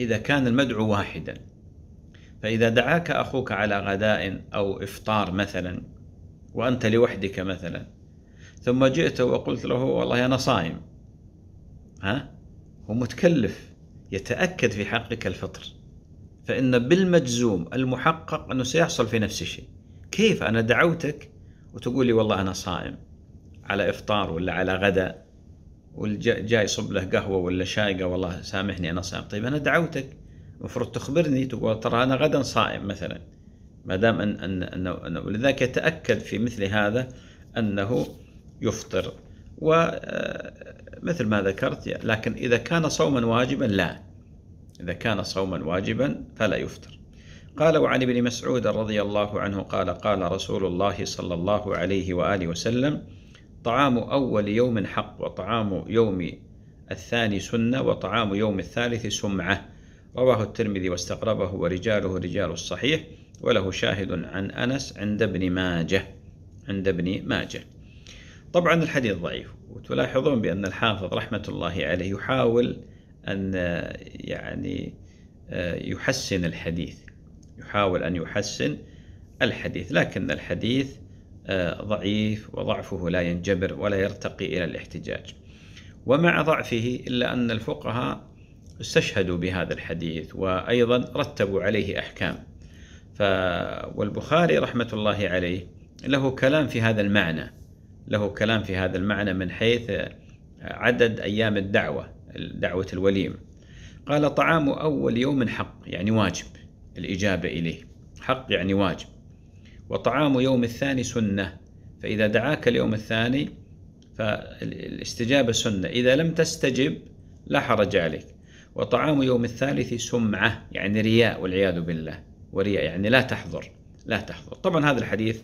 إذا كان المدعو واحدا فإذا دعاك أخوك على غداء أو إفطار مثلا وأنت لوحدك مثلا ثم جئت وقلت له والله أنا صائم ها هو متكلف يتأكد في حقك الفطر فإن بالمجزوم المحقق أنه سيحصل في نفس الشيء كيف أنا دعوتك وتقول لي والله أنا صائم على إفطار ولا على غداء والجاي يصب له قهوه ولا شاي قال والله سامحني انا صائم طيب انا دعوتك المفروض تخبرني تقول ترى انا غدا صائم مثلا ما دام ان ان ان ولذلك يتاكد في مثل هذا انه يفطر ومثل آه، ما ذكرت لكن اذا كان صوما واجبا لا اذا كان صوما واجبا فلا يفطر قال وعن ابن مسعود رضي الله عنه قال قال رسول الله صلى الله عليه واله وسلم طعام أول يوم حق وطعام يوم الثاني سنة وطعام يوم الثالث سمعة رواه الترمذي واستقربه ورجاله رجال الصحيح وله شاهد عن أنس عند ابن ماجه عند ابن ماجه طبعا الحديث ضعيف وتلاحظون بأن الحافظ رحمة الله عليه يحاول أن يعني يحسن الحديث يحاول أن يحسن الحديث لكن الحديث ضعيف وضعفه لا ينجبر ولا يرتقي إلى الاحتجاج ومع ضعفه إلا أن الفقهاء استشهدوا بهذا الحديث وأيضا رتبوا عليه أحكام ف والبخاري رحمة الله عليه له كلام في هذا المعنى له كلام في هذا المعنى من حيث عدد أيام الدعوة دعوة الوليم قال طعام أول يوم حق يعني واجب الإجابة إليه حق يعني واجب وطعام يوم الثاني سنة فإذا دعاك اليوم الثاني فالاستجابة سنة إذا لم تستجب لا حرج عليك وطعام يوم الثالث سمعة يعني رياء والعياذ بالله ورياء يعني لا تحضر لا تحضر طبعا هذا الحديث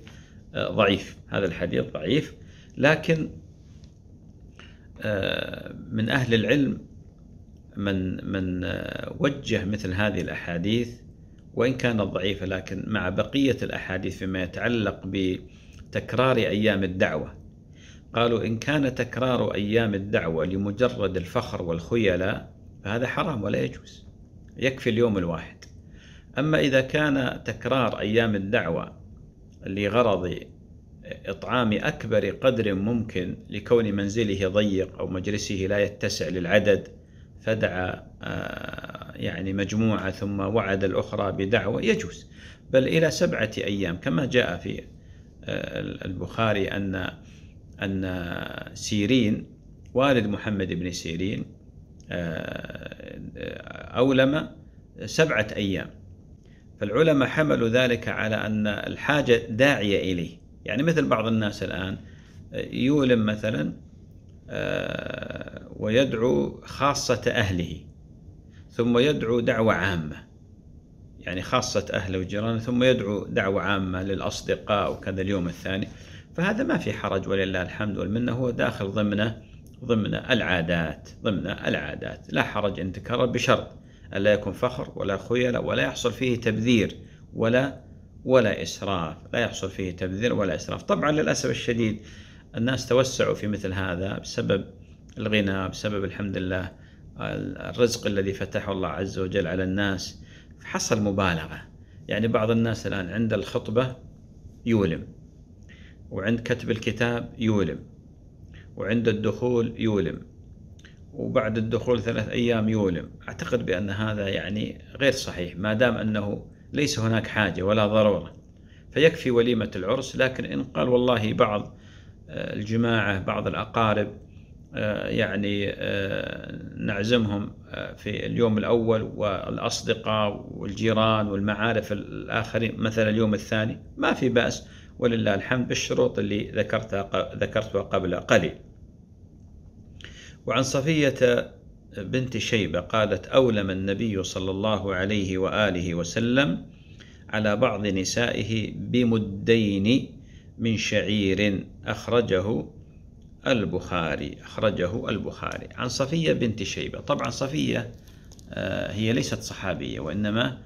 آه، ضعيف هذا الحديث ضعيف لكن آه، من أهل العلم من من آه، وجه مثل هذه الأحاديث وإن كانت ضعيفة لكن مع بقية الأحاديث فيما يتعلق بتكرار أيام الدعوة قالوا إن كان تكرار أيام الدعوة لمجرد الفخر والخيلاء فهذا حرام ولا يجوز يكفي اليوم الواحد أما إذا كان تكرار أيام الدعوة لغرض إطعام أكبر قدر ممكن لكون منزله ضيق أو مجلسه لا يتسع للعدد فدعا آه، يعني مجموعة ثم وعد الأخرى بدعوة يجوز بل إلى سبعة أيام كما جاء في آه، البخاري أن أن سيرين والد محمد بن سيرين آه، أولم سبعة أيام فالعلماء حملوا ذلك على أن الحاجة داعية إليه يعني مثل بعض الناس الآن يولم مثلا آه، ويدعو خاصة أهله ثم يدعو دعوة عامة يعني خاصة أهله وجيرانه ثم يدعو دعوة عامة للأصدقاء وكذا اليوم الثاني فهذا ما في حرج ولله الحمد والمنة هو داخل ضمن ضمن العادات ضمن العادات لا حرج أن تكرر بشرط ألا يكون فخر ولا خيلة ولا يحصل فيه تبذير ولا ولا إسراف لا يحصل فيه تبذير ولا إسراف طبعا للأسف الشديد الناس توسعوا في مثل هذا بسبب الغنى بسبب الحمد لله الرزق الذي فتحه الله عز وجل على الناس حصل مبالغة يعني بعض الناس الآن عند الخطبة يولم وعند كتب الكتاب يولم وعند الدخول يولم وبعد الدخول ثلاث أيام يولم أعتقد بأن هذا يعني غير صحيح ما دام أنه ليس هناك حاجة ولا ضرورة فيكفي وليمة العرس لكن إن قال والله بعض آه، الجماعة بعض الأقارب آه، يعني آه، نعزمهم آه، في اليوم الأول والأصدقاء والجيران والمعارف الآخرين مثلا اليوم الثاني ما في بأس ولله الحمد بالشروط اللي ذكرتها ذكرتها قبل قليل وعن صفية بنت شيبة قالت أولم النبي صلى الله عليه وآله وسلم على بعض نسائه بمدين من شعير أخرجه البخاري أخرجه البخاري عن صفية بنت شيبة طبعا صفية آه، هي ليست صحابية وإنما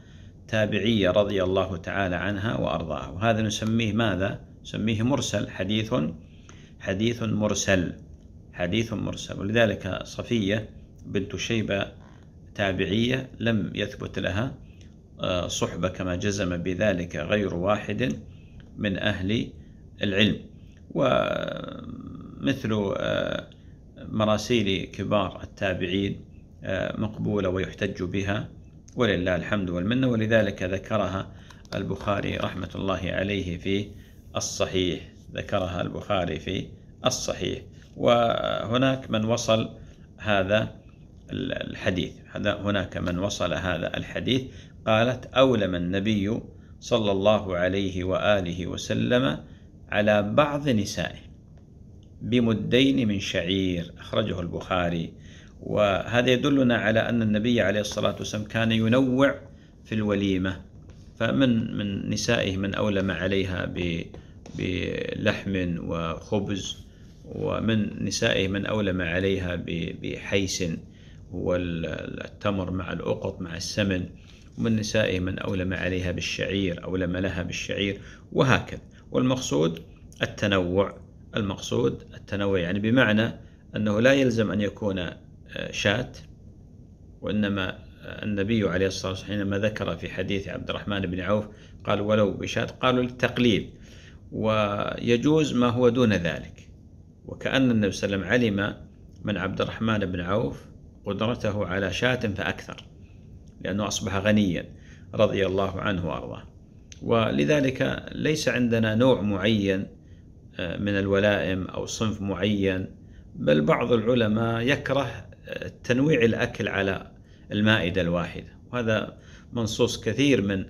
تابعية رضي الله تعالى عنها وأرضاها وهذا نسميه ماذا؟ نسميه مرسل حديث حديث مرسل حديث مرسل ولذلك صفية بنت شيبة تابعية لم يثبت لها آه، صحبة كما جزم بذلك غير واحد من أهل العلم و مثل آه، مراسيل كبار التابعين آه، مقبولة ويحتج بها ولله الحمد والمنة ولذلك ذكرها البخاري رحمة الله عليه في الصحيح ذكرها البخاري في الصحيح وهناك من وصل هذا الحديث هذا هناك من وصل هذا الحديث قالت أولم النبي صلى الله عليه وآله وسلم على بعض نسائه بمدين من شعير أخرجه البخاري وهذا يدلنا على أن النبي عليه الصلاة والسلام كان ينوع في الوليمة فمن من نسائه من أولم عليها بلحم وخبز ومن نسائه من أولم عليها بحيس والتمر مع الأقط مع السمن ومن نسائه من أولم عليها بالشعير أولم لها بالشعير وهكذا والمقصود التنوع المقصود التنوع يعني بمعنى أنه لا يلزم أن يكون آه، شات وإنما آه، النبي عليه الصلاة والسلام حينما ذكر في حديث عبد الرحمن بن عوف قال ولو بشات قالوا للتقليل ويجوز ما هو دون ذلك وكأن النبي صلى الله عليه وسلم علم من عبد الرحمن بن عوف قدرته على شاة فأكثر لأنه أصبح غنيا رضي الله عنه وأرضاه ولذلك ليس عندنا نوع معين من الولائم أو صنف معين بل بعض العلماء يكره تنويع الأكل على المائدة الواحدة وهذا منصوص كثير من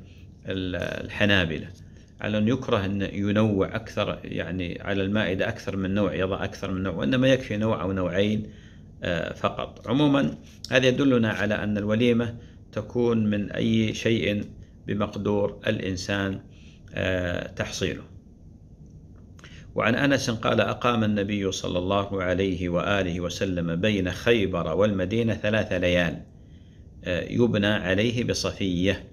الحنابلة على أن يكره أن ينوع أكثر يعني على المائدة أكثر من نوع يضع أكثر من نوع وإنما يكفي نوع أو نوعين آه، فقط عموما هذا يدلنا على أن الوليمة تكون من أي شيء بمقدور الإنسان آه، تحصيله وعن انس قال اقام النبي صلى الله عليه واله وسلم بين خيبر والمدينه ثلاث ليال آه، يبنى عليه بصفيه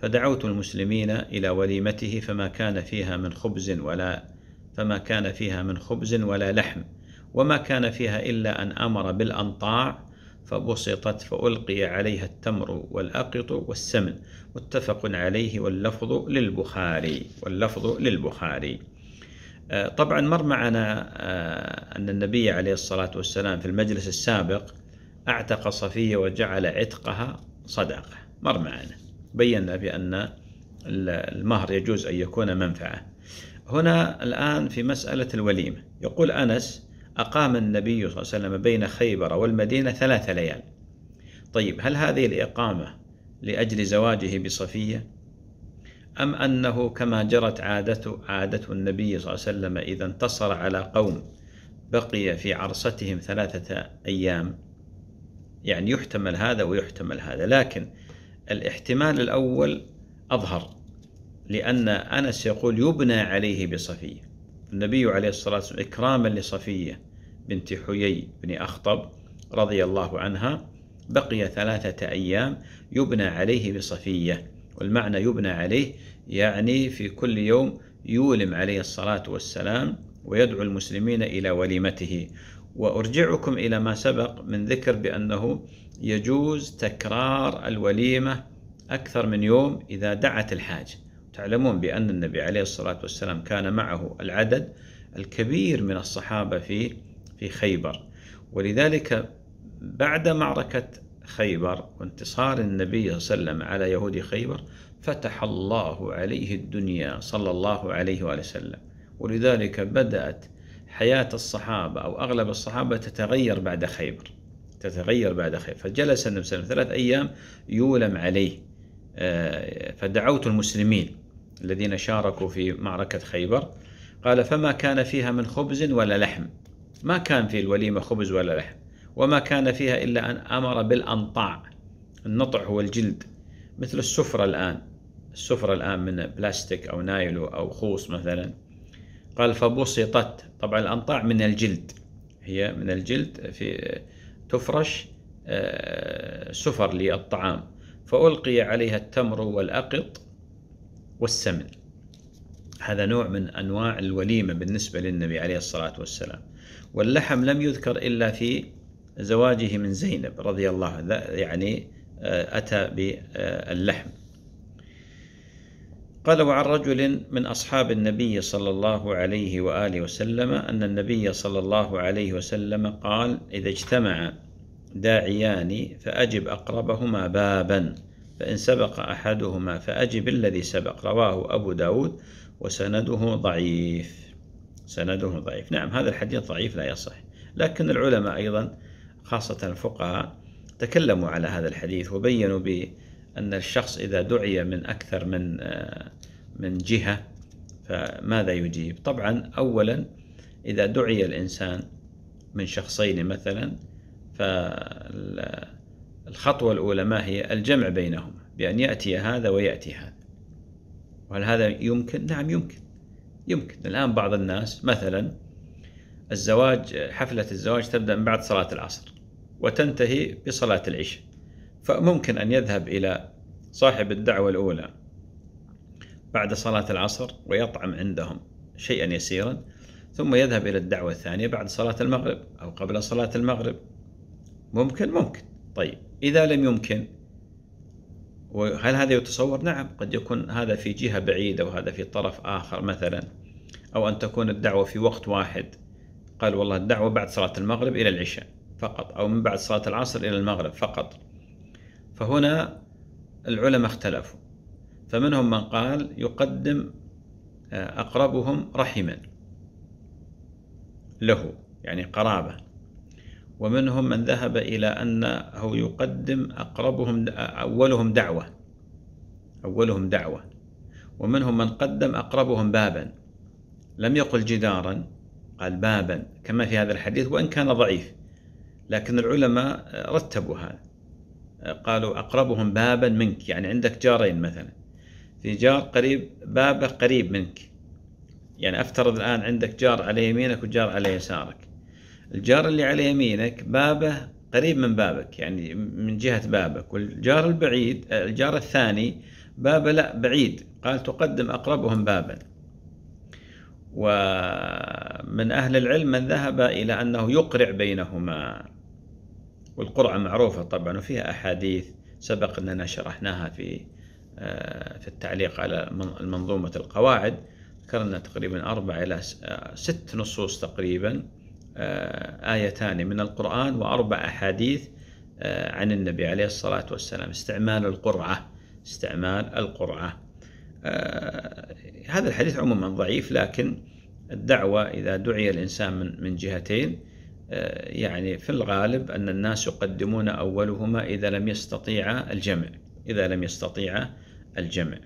فدعوت المسلمين الى وليمته فما كان فيها من خبز ولا فما كان فيها من خبز ولا لحم وما كان فيها الا ان امر بالانطاع فبسطت فألقي عليها التمر والأقط والسمن متفق عليه واللفظ للبخاري واللفظ للبخاري آه، طبعا مر معنا آه، أن النبي عليه الصلاة والسلام في المجلس السابق أعتق صفية وجعل عتقها صدقة مر معنا بينا بأن المهر يجوز أن يكون منفعة هنا الآن في مسألة الوليمة يقول أنس أقام النبي صلى الله عليه وسلم بين خيبر والمدينة ثلاث ليال طيب هل هذه الإقامة لأجل زواجه بصفية أم أنه كما جرت عادة عادة النبي صلى الله عليه وسلم إذا انتصر على قوم بقي في عرصتهم ثلاثة أيام يعني يحتمل هذا ويحتمل هذا لكن الاحتمال الأول أظهر لأن أنس يقول يبنى عليه بصفية النبي عليه الصلاة والسلام إكراما لصفية بنت حيي بن أخطب رضي الله عنها بقي ثلاثة أيام يبنى عليه بصفية والمعنى يبنى عليه يعني في كل يوم يولم عليه الصلاة والسلام ويدعو المسلمين إلى وليمته وأرجعكم إلى ما سبق من ذكر بأنه يجوز تكرار الوليمة أكثر من يوم إذا دعت الحاجة تعلمون بأن النبي عليه الصلاة والسلام كان معه العدد الكبير من الصحابة في في خيبر ولذلك بعد معركة خيبر وانتصار النبي صلى الله عليه وسلم على يهود خيبر فتح الله عليه الدنيا صلى الله عليه وآله وسلم ولذلك بدأت حياة الصحابة أو أغلب الصحابة تتغير بعد خيبر تتغير بعد خيبر فجلس النبي صلى الله عليه وسلم ثلاث أيام يولم عليه آه، فدعوت المسلمين الذين شاركوا في معركة خيبر قال فما كان فيها من خبز ولا لحم ما كان في الوليمة خبز ولا لحم وما كان فيها إلا أن أمر بالأنطاع النطع هو الجلد مثل السفرة الآن السفرة الآن من بلاستيك أو نايلو أو خوص مثلا قال فبسطت طبعا الأنطاع من الجلد هي من الجلد في تفرش آه، سفر للطعام فألقي عليها التمر والأقط والسمن هذا نوع من أنواع الوليمة بالنسبة للنبي عليه الصلاة والسلام واللحم لم يذكر إلا في زواجه من زينب رضي الله عنها يعني آه، أتى باللحم قال وعن رجل من أصحاب النبي صلى الله عليه وآله وسلم أن النبي صلى الله عليه وسلم قال إذا اجتمع داعيان فأجب أقربهما بابا فإن سبق أحدهما فأجب الذي سبق رواه أبو داود وسنده ضعيف سنده ضعيف نعم هذا الحديث ضعيف لا يصح لكن العلماء أيضا خاصة الفقهاء تكلموا على هذا الحديث وبينوا بأن الشخص إذا دعي من أكثر من آه، من جهة فماذا يجيب؟ طبعا أولا إذا دعي الإنسان من شخصين مثلا فالخطوة الأولى ما هي؟ الجمع بينهما بأن يأتي هذا ويأتي هذا وهل هذا يمكن؟ نعم يمكن يمكن الآن بعض الناس مثلا الزواج حفلة الزواج تبدأ من بعد صلاة العصر وتنتهي بصلاة العشاء فممكن أن يذهب إلى صاحب الدعوة الأولى بعد صلاة العصر ويطعم عندهم شيئا يسيرا ثم يذهب إلى الدعوة الثانية بعد صلاة المغرب أو قبل صلاة المغرب ممكن ممكن طيب إذا لم يمكن وهل هذا يتصور؟ نعم قد يكون هذا في جهة بعيدة وهذا في طرف آخر مثلا أو أن تكون الدعوة في وقت واحد قال والله الدعوة بعد صلاة المغرب إلى العشاء فقط أو من بعد صلاة العصر إلى المغرب فقط فهنا العلماء اختلفوا فمنهم من قال يقدم آه، أقربهم رحما له يعني قرابة ومنهم من ذهب إلى أنه يقدم أقربهم آه، أولهم دعوة أولهم دعوة ومنهم من قدم أقربهم بابا لم يقل جدارا قال بابا كما في هذا الحديث وإن كان ضعيف لكن العلماء رتبوا هذا قالوا أقربهم بابا منك يعني عندك جارين مثلا في جار قريب بابه قريب منك يعني أفترض الآن عندك جار على يمينك وجار على يسارك الجار اللي على يمينك بابه قريب من بابك يعني من جهة بابك والجار البعيد الجار الثاني بابه لا بعيد قال تقدم أقربهم بابا ومن أهل العلم من ذهب إلى أنه يقرع بينهما والقرعة معروفة طبعا وفيها أحاديث سبق أننا شرحناها في آه، في التعليق على منظومة القواعد ذكرنا تقريبا أربع إلى آه، ست نصوص تقريبا آه، آيتان من القرآن وأربع أحاديث عن النبي عليه الصلاة والسلام استعمال القرعة استعمال القرعة آه، هذا الحديث عموما ضعيف لكن الدعوة إذا دعي الإنسان من من جهتين آه، يعني في الغالب أن الناس يقدمون أولهما إذا لم يستطيع الجمع إذا لم يستطيع الجمع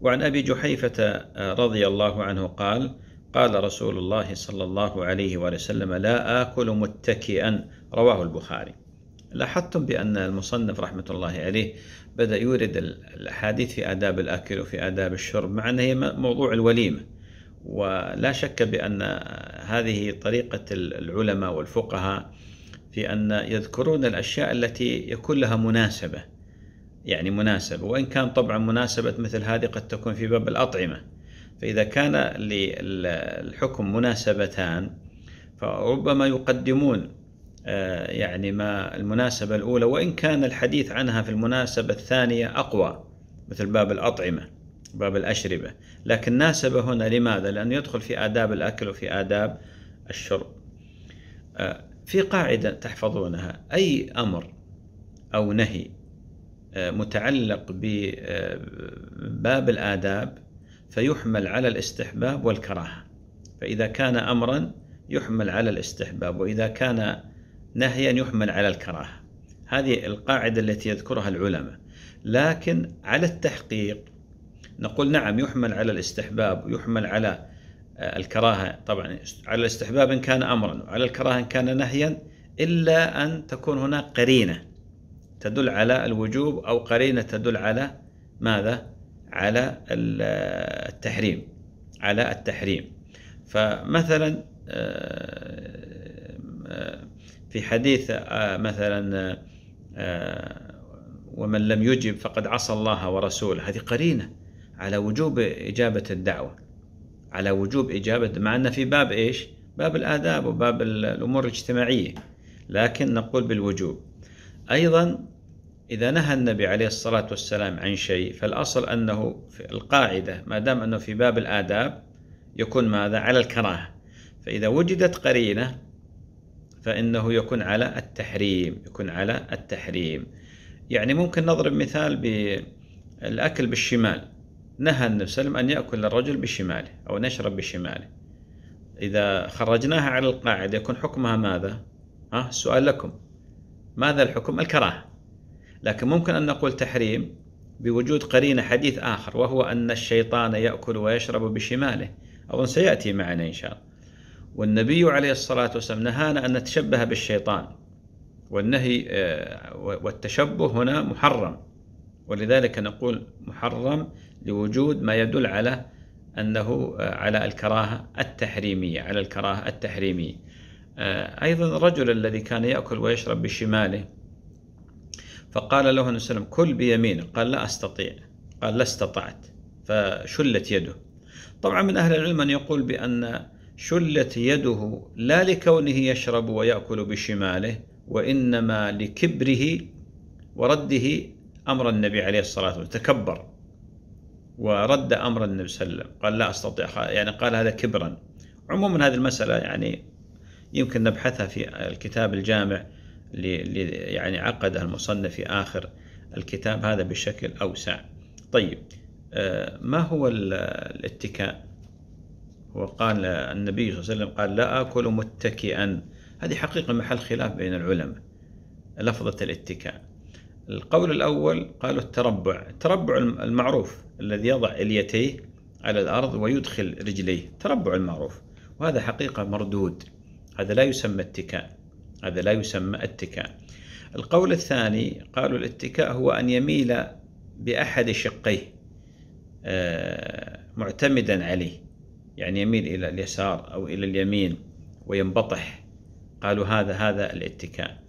وعن أبي جحيفة آه، رضي الله عنه قال قال رسول الله صلى الله عليه وسلم لا آكل متكئا رواه البخاري لاحظتم بأن المصنف رحمة الله عليه بدأ يورد الأحاديث في آداب الأكل وفي آداب الشرب مع أن هي موضوع الوليمة ولا شك بأن هذه طريقة العلماء والفقهاء في أن يذكرون الأشياء التي يكون لها مناسبة يعني مناسبة وإن كان طبعا مناسبة مثل هذه قد تكون في باب الأطعمة فإذا كان للحكم مناسبتان فربما يقدمون آه، يعني ما المناسبة الأولى وإن كان الحديث عنها في المناسبة الثانية أقوى مثل باب الأطعمة باب الأشربة لكن ناسب هنا لماذا؟ لأنه يدخل في آداب الأكل وفي آداب الشرب آه، في قاعدة تحفظونها أي أمر أو نهي آه، متعلق بباب الآداب فيحمل على الاستحباب والكراهة فإذا كان أمرا يحمل على الاستحباب وإذا كان نهيا يحمل على الكراهة هذه القاعدة التي يذكرها العلماء لكن على التحقيق نقول نعم يحمل على الاستحباب ويحمل على آه، الكراهة طبعا على الاستحباب إن كان أمرا وعلى الكراهة إن كان نهيا إلا أن تكون هناك قرينة تدل على الوجوب أو قرينة تدل على ماذا؟ على آه، التحريم على التحريم فمثلا آه، آه، في حديث آه، مثلا آه، ومن لم يجب فقد عصى الله ورسوله هذه قرينة على وجوب إجابة الدعوة على وجوب إجابة مع أن في باب إيش باب الآداب وباب الأمور الاجتماعية لكن نقول بالوجوب أيضا إذا نهى النبي عليه الصلاة والسلام عن شيء فالأصل أنه في القاعدة ما دام أنه في باب الآداب يكون ماذا على الكراهة فإذا وجدت قرينة فإنه يكون على التحريم يكون على التحريم يعني ممكن نضرب مثال بالأكل بالشمال نهى النبي صلى الله عليه وسلم أن يأكل الرجل بشماله أو نشرب بشماله إذا خرجناها على القاعدة يكون حكمها ماذا؟ ها سؤال لكم ماذا الحكم؟ الكراهة لكن ممكن أن نقول تحريم بوجود قرينة حديث آخر وهو أن الشيطان يأكل ويشرب بشماله أو سيأتي معنا إن شاء الله والنبي عليه الصلاة والسلام نهانا أن نتشبه بالشيطان والنهي آه، والتشبه هنا محرم ولذلك نقول محرم لوجود ما يدل على أنه آه، على الكراهة التحريمية على الكراهة التحريمية آه، أيضا الرجل الذي كان يأكل ويشرب بشماله فقال له النبي صلى الله عليه وسلم كل بيمينه قال لا أستطيع قال لا استطعت فشلت يده طبعا من أهل العلم من يقول بأن شلت يده لا لكونه يشرب ويأكل بشماله وإنما لكبره ورده أمر النبي عليه الصلاة والسلام تكبر ورد أمر النبي صلى الله عليه وسلم قال لا أستطيع يعني قال هذا كبرا عموما هذه المسألة يعني يمكن نبحثها في الكتاب الجامع يعني عقدها المصنف في آخر الكتاب هذا بشكل أوسع طيب آه، ما هو الاتكاء؟ وقال النبي صلى الله عليه وسلم قال لا آكل متكئا هذه حقيقة محل خلاف بين العلماء لفظة الاتكاء القول الأول قالوا التربع التربع المعروف الذي يضع إليتيه على الأرض ويدخل رجليه تربع المعروف وهذا حقيقة مردود هذا لا يسمى اتكاء هذا لا يسمى اتكاء القول الثاني قالوا الاتكاء هو أن يميل بأحد شقيه آه، معتمدا عليه يعني يميل إلى اليسار أو إلى اليمين وينبطح قالوا هذا هذا الاتكاء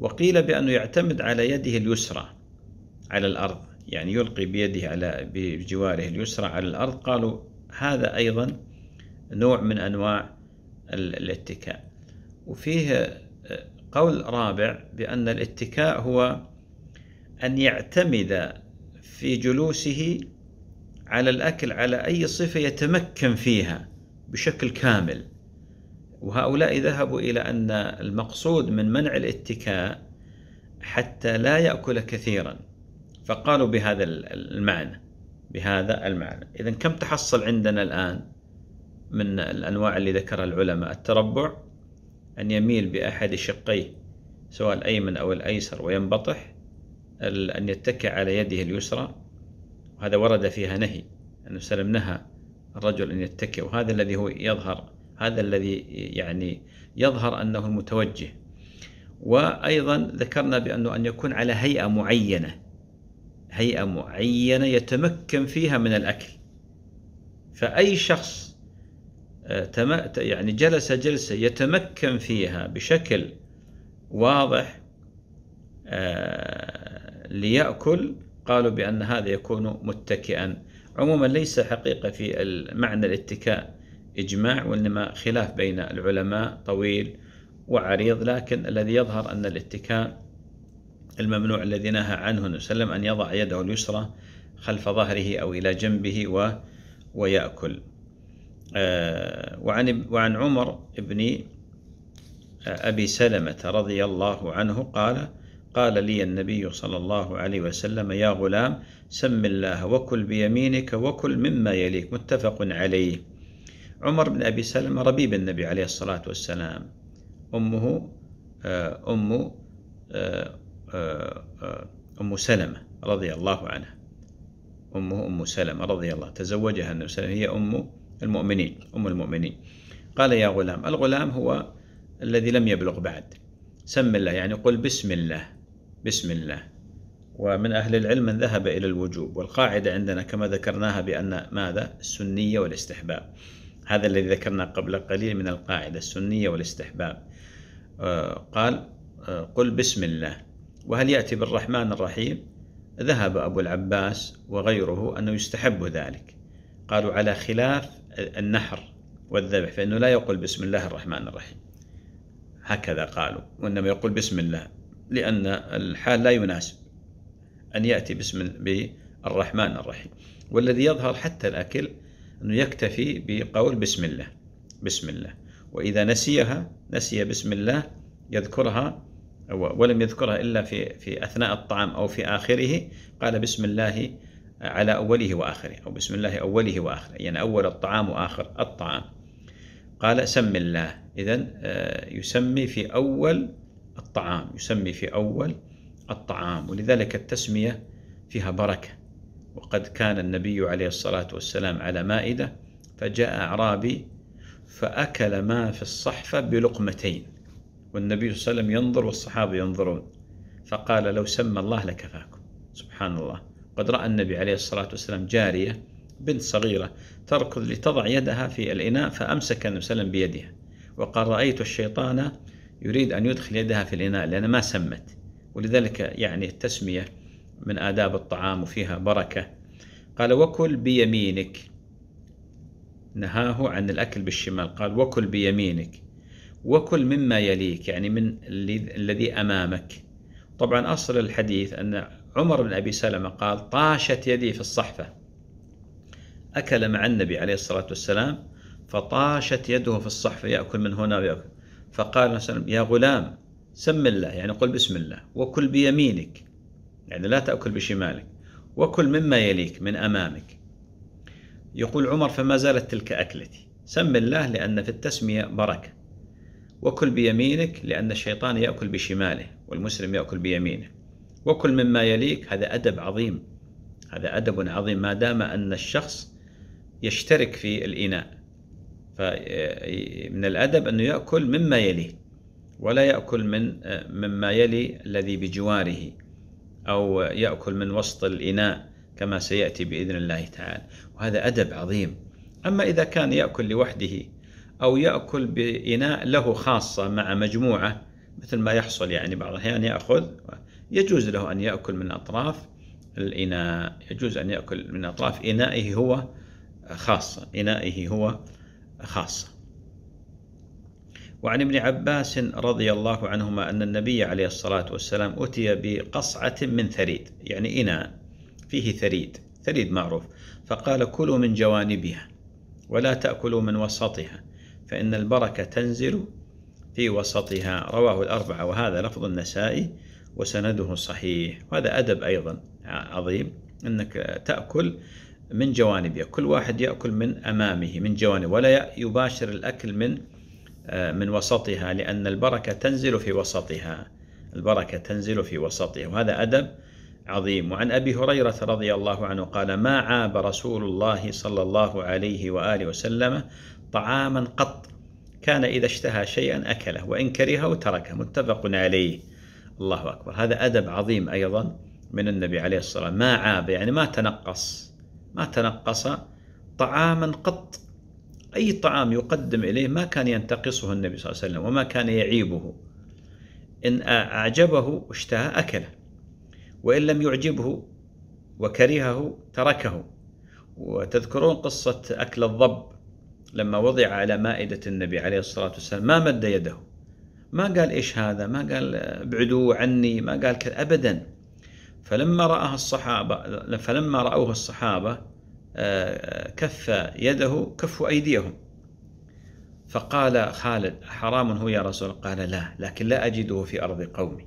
وقيل بأنه يعتمد على يده اليسرى على الأرض يعني يلقي بيده على بجواره اليسرى على الأرض قالوا هذا أيضا نوع من أنواع الاتكاء وفيه آه، قول رابع بأن الاتكاء هو أن يعتمد في جلوسه على الأكل على أي صفة يتمكن فيها بشكل كامل وهؤلاء ذهبوا إلى أن المقصود من منع الاتكاء حتى لا يأكل كثيرا فقالوا بهذا المعنى بهذا المعنى إذا كم تحصل عندنا الآن من الأنواع اللي ذكرها العلماء التربع أن يميل بأحد شقيه سواء الأيمن أو الأيسر وينبطح أن يتكئ على يده اليسرى وهذا ورد فيها نهي أن سلم نهى الرجل أن يتكئ وهذا الذي هو يظهر هذا الذي يعني يظهر أنه المتوجه وأيضا ذكرنا بأنه أن يكون على هيئة معينة هيئة معينة يتمكن فيها من الأكل فأي شخص آه، يعني جلس جلسة يتمكن فيها بشكل واضح آه، ليأكل قالوا بأن هذا يكون متكئا عموما ليس حقيقة في معنى الاتكاء إجماع وإنما خلاف بين العلماء طويل وعريض لكن الذي يظهر أن الاتكاء الممنوع الذي نهى عنه النبي صلى الله عليه وسلم أن يضع يده اليسرى خلف ظهره أو إلى جنبه و ويأكل آه، وعن وعن عمر بن أبي سلمة رضي الله عنه قال قال لي النبي صلى الله عليه وسلم يا غلام سم الله وكل بيمينك وكل مما يليك متفق عليه عمر بن أبي سلمة ربيب النبي عليه الصلاة والسلام أمه آه، أم آه، آه، أم سلمة رضي الله عنها أمه أم سلمة رضي الله تزوجها النبي صلى الله عليه وسلم هي أم المؤمنين أم المؤمنين قال يا غلام الغلام هو الذي لم يبلغ بعد سم الله يعني قل بسم الله بسم الله ومن أهل العلم من ذهب إلى الوجوب والقاعدة عندنا كما ذكرناها بأن ماذا السنية والاستحباب هذا الذي ذكرنا قبل قليل من القاعدة السنية والاستحباب آه، قال آه، قل بسم الله وهل يأتي بالرحمن الرحيم ذهب أبو العباس وغيره أنه يستحب ذلك قالوا على خلاف النحر والذبح فإنه لا يقول بسم الله الرحمن الرحيم هكذا قالوا وإنما يقول بسم الله لأن الحال لا يناسب أن يأتي باسم الرحمن الرحيم والذي يظهر حتى الأكل أنه يكتفي بقول بسم الله بسم الله وإذا نسيها نسي بسم الله يذكرها ولم يذكرها إلا في في أثناء الطعام أو في آخره قال بسم الله على أوله وآخره أو بسم الله أوله وآخره يعني أول الطعام وآخر الطعام قال سم الله إذا آه، يسمي في أول الطعام يسمي في أول الطعام ولذلك التسمية فيها بركة وقد كان النبي عليه الصلاة والسلام على مائدة فجاء أعرابي فأكل ما في الصحفة بلقمتين والنبي صلى الله عليه وسلم ينظر والصحابة ينظرون فقال لو سمى الله لكفاكم سبحان الله قد رأى النبي عليه الصلاة والسلام جارية بنت صغيرة تركض لتضع يدها في الإناء فأمسك النبي صلى الله عليه وسلم بيدها وقال رأيت الشيطان يريد أن يدخل يدها في الإناء لأنها ما سمت ولذلك يعني التسمية من آداب الطعام وفيها بركة قال وكل بيمينك نهاه عن الأكل بالشمال قال وكل بيمينك وكل مما يليك يعني من الذي أمامك طبعا أصل الحديث أن عمر بن أبي سلمة قال طاشت يدي في الصحفة أكل مع النبي عليه الصلاة والسلام فطاشت يده في الصحفة يأكل من هنا ويأكل فقال مثلا يا غلام سم الله يعني قل بسم الله وكل بيمينك يعني لا تأكل بشمالك وكل مما يليك من أمامك يقول عمر فما زالت تلك أكلتي سم الله لأن في التسمية بركة وكل بيمينك لأن الشيطان يأكل بشماله والمسلم يأكل بيمينه وكل مما يليك هذا أدب عظيم هذا أدب عظيم ما دام أن الشخص يشترك في الإناء فمن الأدب أنه يأكل مما يليه ولا يأكل من مما يلي الذي بجواره أو يأكل من وسط الإناء كما سيأتي بإذن الله تعالى وهذا أدب عظيم أما إذا كان يأكل لوحده أو يأكل بإناء له خاصة مع مجموعة مثل ما يحصل يعني بعض الأحيان يأخذ يجوز له أن يأكل من أطراف الإناء يجوز أن يأكل من أطراف إنائه هو خاصة إنائه هو خاصة وعن ابن عباس رضي الله عنهما أن النبي عليه الصلاة والسلام أتي بقصعة من ثريد يعني إناء فيه ثريد ثريد معروف فقال كلوا من جوانبها ولا تأكلوا من وسطها فإن البركة تنزل في وسطها رواه الأربعة وهذا لفظ النسائي وسنده صحيح وهذا أدب أيضا عظيم أنك تأكل من جوانبه كل واحد يأكل من أمامه من جوانبه ولا يباشر الأكل من آه، من وسطها لأن البركة تنزل في وسطها البركة تنزل في وسطها وهذا أدب عظيم وعن أبي هريرة رضي الله عنه قال ما عاب رسول الله صلى الله عليه وآله وسلم طعاما قط كان إذا اشتهى شيئا أكله وإن كرهه تركه متفق عليه الله أكبر هذا أدب عظيم أيضا من النبي عليه الصلاة والسلام ما عاب يعني ما تنقص ما تنقص طعاما قط أي طعام يقدم إليه ما كان ينتقصه النبي صلى الله عليه وسلم وما كان يعيبه إن أعجبه اشتهى أكله وإن لم يعجبه وكرهه تركه وتذكرون قصة أكل الضب لما وضع على مائدة النبي عليه الصلاة والسلام ما مد يده ما قال إيش هذا ما قال ابعدوا عني ما قال كذا أبدا فلما رآها الصحابة فلما رأوه الصحابة آه، كف يده كف أيديهم فقال خالد حرام هو يا رسول الله قال لا لكن لا أجده في أرض قومي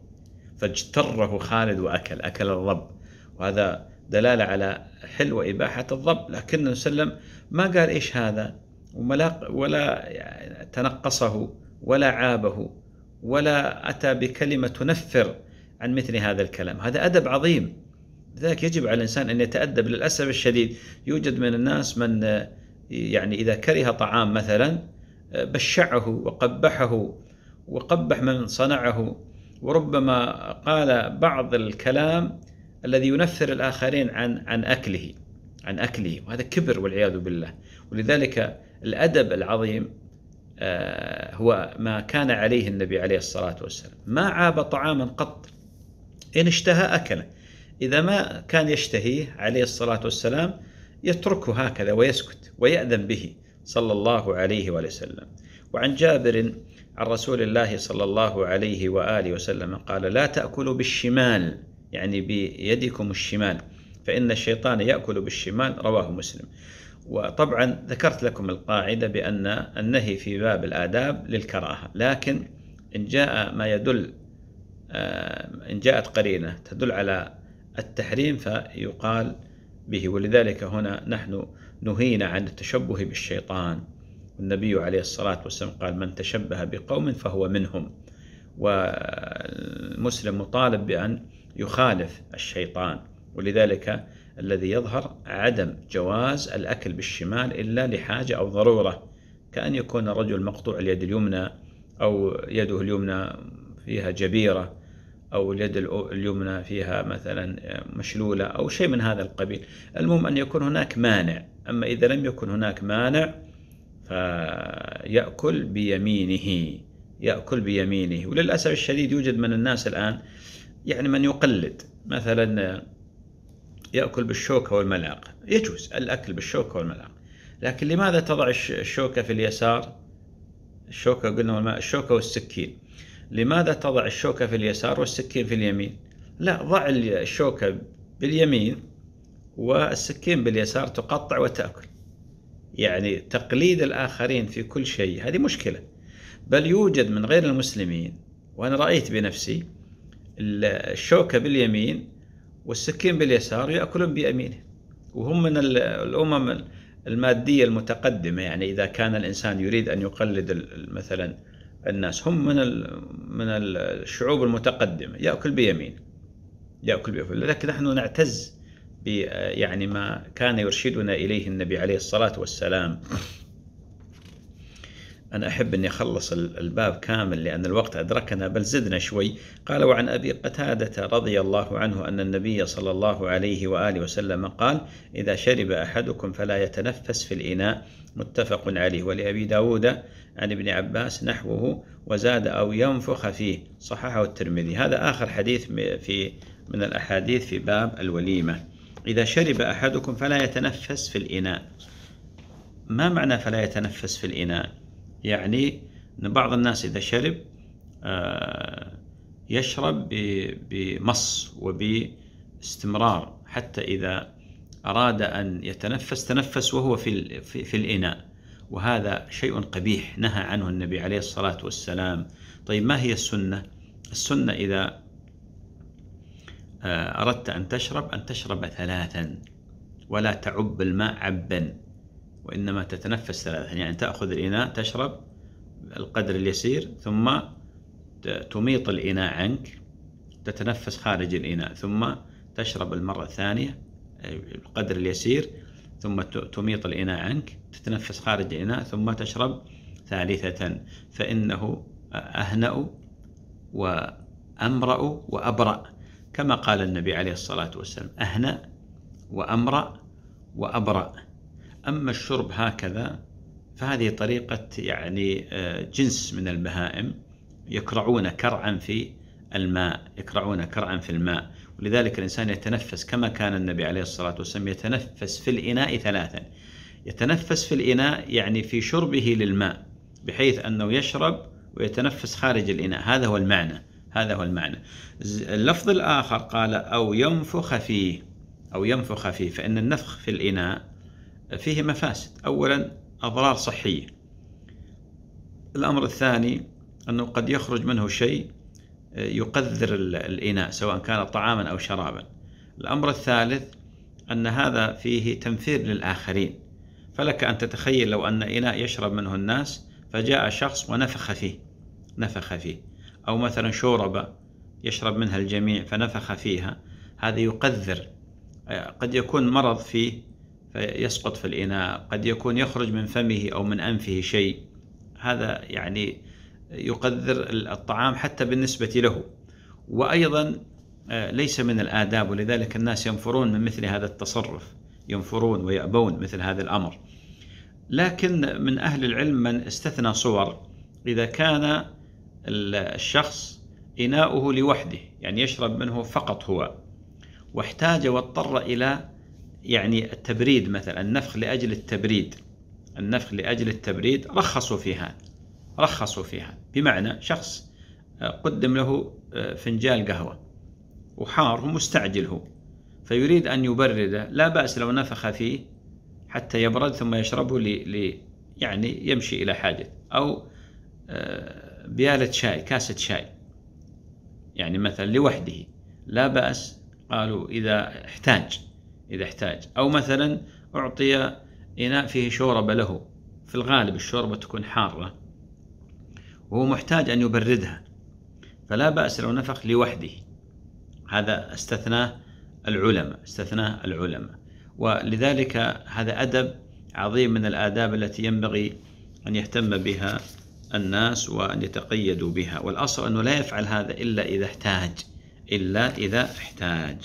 فاجتره خالد وأكل أكل الرب وهذا دلالة على حل وإباحة الضب لكنه سلم ما قال إيش هذا ولا تنقصه ولا عابه ولا أتى بكلمة تنفر عن مثل هذا الكلام هذا أدب عظيم لذلك يجب على الإنسان أن يتأدب للأسف الشديد يوجد من الناس من يعني إذا كره طعام مثلا بشعه وقبحه وقبح من صنعه وربما قال بعض الكلام الذي ينفر الآخرين عن عن أكله عن أكله وهذا كبر والعياذ بالله ولذلك الأدب العظيم آه، هو ما كان عليه النبي عليه الصلاة والسلام ما عاب طعاما قط إن اشتهى أكله إذا ما كان يشتهيه عليه الصلاة والسلام يتركه هكذا ويسكت ويأذن به صلى الله عليه وسلم وعن جابر عن رسول الله صلى الله عليه وآله وسلم قال لا تأكلوا بالشمال يعني بيدكم الشمال فإن الشيطان يأكل بالشمال رواه مسلم وطبعا ذكرت لكم القاعدة بأن النهي في باب الآداب للكراهة لكن إن جاء ما يدل آه، إن جاءت قرينة تدل على التحريم فيقال به ولذلك هنا نحن نهينا عن التشبه بالشيطان والنبي عليه الصلاة والسلام قال من تشبه بقوم فهو منهم والمسلم مطالب بأن يخالف الشيطان ولذلك الذي يظهر عدم جواز الأكل بالشمال إلا لحاجة أو ضرورة كأن يكون الرجل مقطوع اليد اليمنى أو يده اليمنى فيها جبيرة أو اليد اليمنى فيها مثلا مشلولة أو شيء من هذا القبيل المهم أن يكون هناك مانع أما إذا لم يكن هناك مانع فيأكل بيمينه يأكل بيمينه وللأسف الشديد يوجد من الناس الآن يعني من يقلد مثلا يأكل بالشوكة والملعقة يجوز الأكل بالشوكة والملعقة لكن لماذا تضع الشوكة في اليسار الشوكة قلنا الشوكة والسكين لماذا تضع الشوكة في اليسار والسكين في اليمين لا ضع الشوكة باليمين والسكين باليسار تقطع وتأكل يعني تقليد الآخرين في كل شيء هذه مشكلة بل يوجد من غير المسلمين وأنا رأيت بنفسي الشوكة باليمين والسكين باليسار يأكلون بيمينه وهم من الأمم المادية المتقدمة يعني إذا كان الإنسان يريد أن يقلد مثلا الناس هم من من الشعوب المتقدمة يأكل بيمين يأكل بيمين لكن نحن نعتز يعني ما كان يرشدنا إليه النبي عليه الصلاة والسلام أنا أحب أني أخلص الباب كامل لأن الوقت أدركنا بل زدنا شوي قال وعن أبي قتادة رضي الله عنه أن النبي صلى الله عليه وآله وسلم قال إذا شرب أحدكم فلا يتنفس في الإناء متفق عليه ولأبي داود عن ابن عباس نحوه وزاد أو ينفخ فيه صححه الترمذي هذا آخر حديث في من الأحاديث في باب الوليمة إذا شرب أحدكم فلا يتنفس في الإناء ما معنى فلا يتنفس في الإناء يعني أن بعض الناس إذا شرب آه، يشرب بمص وباستمرار حتى إذا أراد أن يتنفس تنفس وهو في, في الإناء وهذا شيء قبيح نهى عنه النبي عليه الصلاة والسلام طيب ما هي السنة؟ السنة إذا آه، أردت أن تشرب أن تشرب ثلاثا ولا تعب الماء عبا وإنما تتنفس ثلاثة يعني تأخذ الإناء تشرب القدر اليسير ثم تميط الإناء عنك تتنفس خارج الإناء ثم تشرب المرة الثانية القدر اليسير ثم تميط الإناء عنك تتنفس خارج الإناء ثم تشرب ثالثة فإنه أهنأ وأمرأ وأبرأ كما قال النبي عليه الصلاة والسلام أهنأ وأمرأ وأبرأ أما الشرب هكذا فهذه طريقة يعني آه، جنس من البهائم يكرعون كرعا في الماء يكرعون كرعا في الماء ولذلك الإنسان يتنفس كما كان النبي عليه الصلاة والسلام يتنفس في الإناء ثلاثا يتنفس في الإناء يعني في شربه للماء بحيث أنه يشرب ويتنفس خارج الإناء هذا هو المعنى هذا هو المعنى اللفظ الآخر قال أو ينفخ فيه أو ينفخ فيه فإن النفخ في الإناء فيه مفاسد أولا أضرار صحية الأمر الثاني أنه قد يخرج منه شيء آه، يقذر الإناء سواء كان طعاما أو شرابا الأمر الثالث أن هذا فيه تنفير للآخرين فلك أن تتخيل لو أن إناء يشرب منه الناس فجاء شخص ونفخ فيه نفخ فيه أو مثلا شوربة يشرب منها الجميع فنفخ فيها هذا يقذر آه، قد يكون مرض فيه فيسقط في الإناء قد يكون يخرج من فمه أو من أنفه شيء هذا يعني يقدر الطعام حتى بالنسبة له وأيضا آه، ليس من الآداب ولذلك الناس ينفرون من مثل هذا التصرف ينفرون ويأبون مثل هذا الأمر لكن من أهل العلم من استثنى صور إذا كان الشخص إناؤه لوحده يعني يشرب منه فقط هو واحتاج واضطر إلى يعني التبريد مثلا النفخ لأجل التبريد النفخ لأجل التبريد رخصوا فيها رخصوا فيها بمعنى شخص آه، قدم له آه، فنجان قهوة وحار ومستعجل هو فيريد أن يبرده لا بأس لو نفخ فيه حتى يبرد ثم يشربه لي يعني يمشي إلى حاجة أو آه، بيالة شاي كاسة شاي يعني مثلا لوحده لا بأس قالوا إذا احتاج إذا احتاج أو مثلا أعطي إناء فيه شوربة له في الغالب الشوربة تكون حارة وهو محتاج أن يبردها فلا بأس لو نفخ لوحده هذا استثناه العلماء استثناه العلماء ولذلك هذا أدب عظيم من الآداب التي ينبغي أن يهتم بها الناس وأن يتقيدوا بها والأصل أنه لا يفعل هذا إلا إذا احتاج إلا إذا احتاج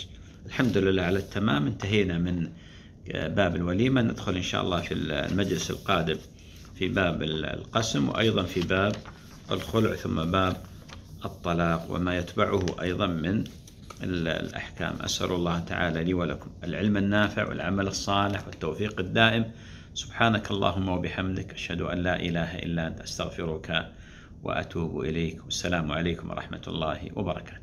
الحمد لله على التمام انتهينا من آه، باب الوليمة ندخل إن شاء الله في المجلس القادم في باب القسم وأيضا في باب الخلع ثم باب الطلاق وما يتبعه أيضا من الأحكام أسأل الله تعالى لي ولكم العلم النافع والعمل الصالح والتوفيق الدائم سبحانك اللهم وبحمدك أشهد أن لا إله إلا أنت أستغفرك وأتوب إليك والسلام عليكم ورحمة الله وبركاته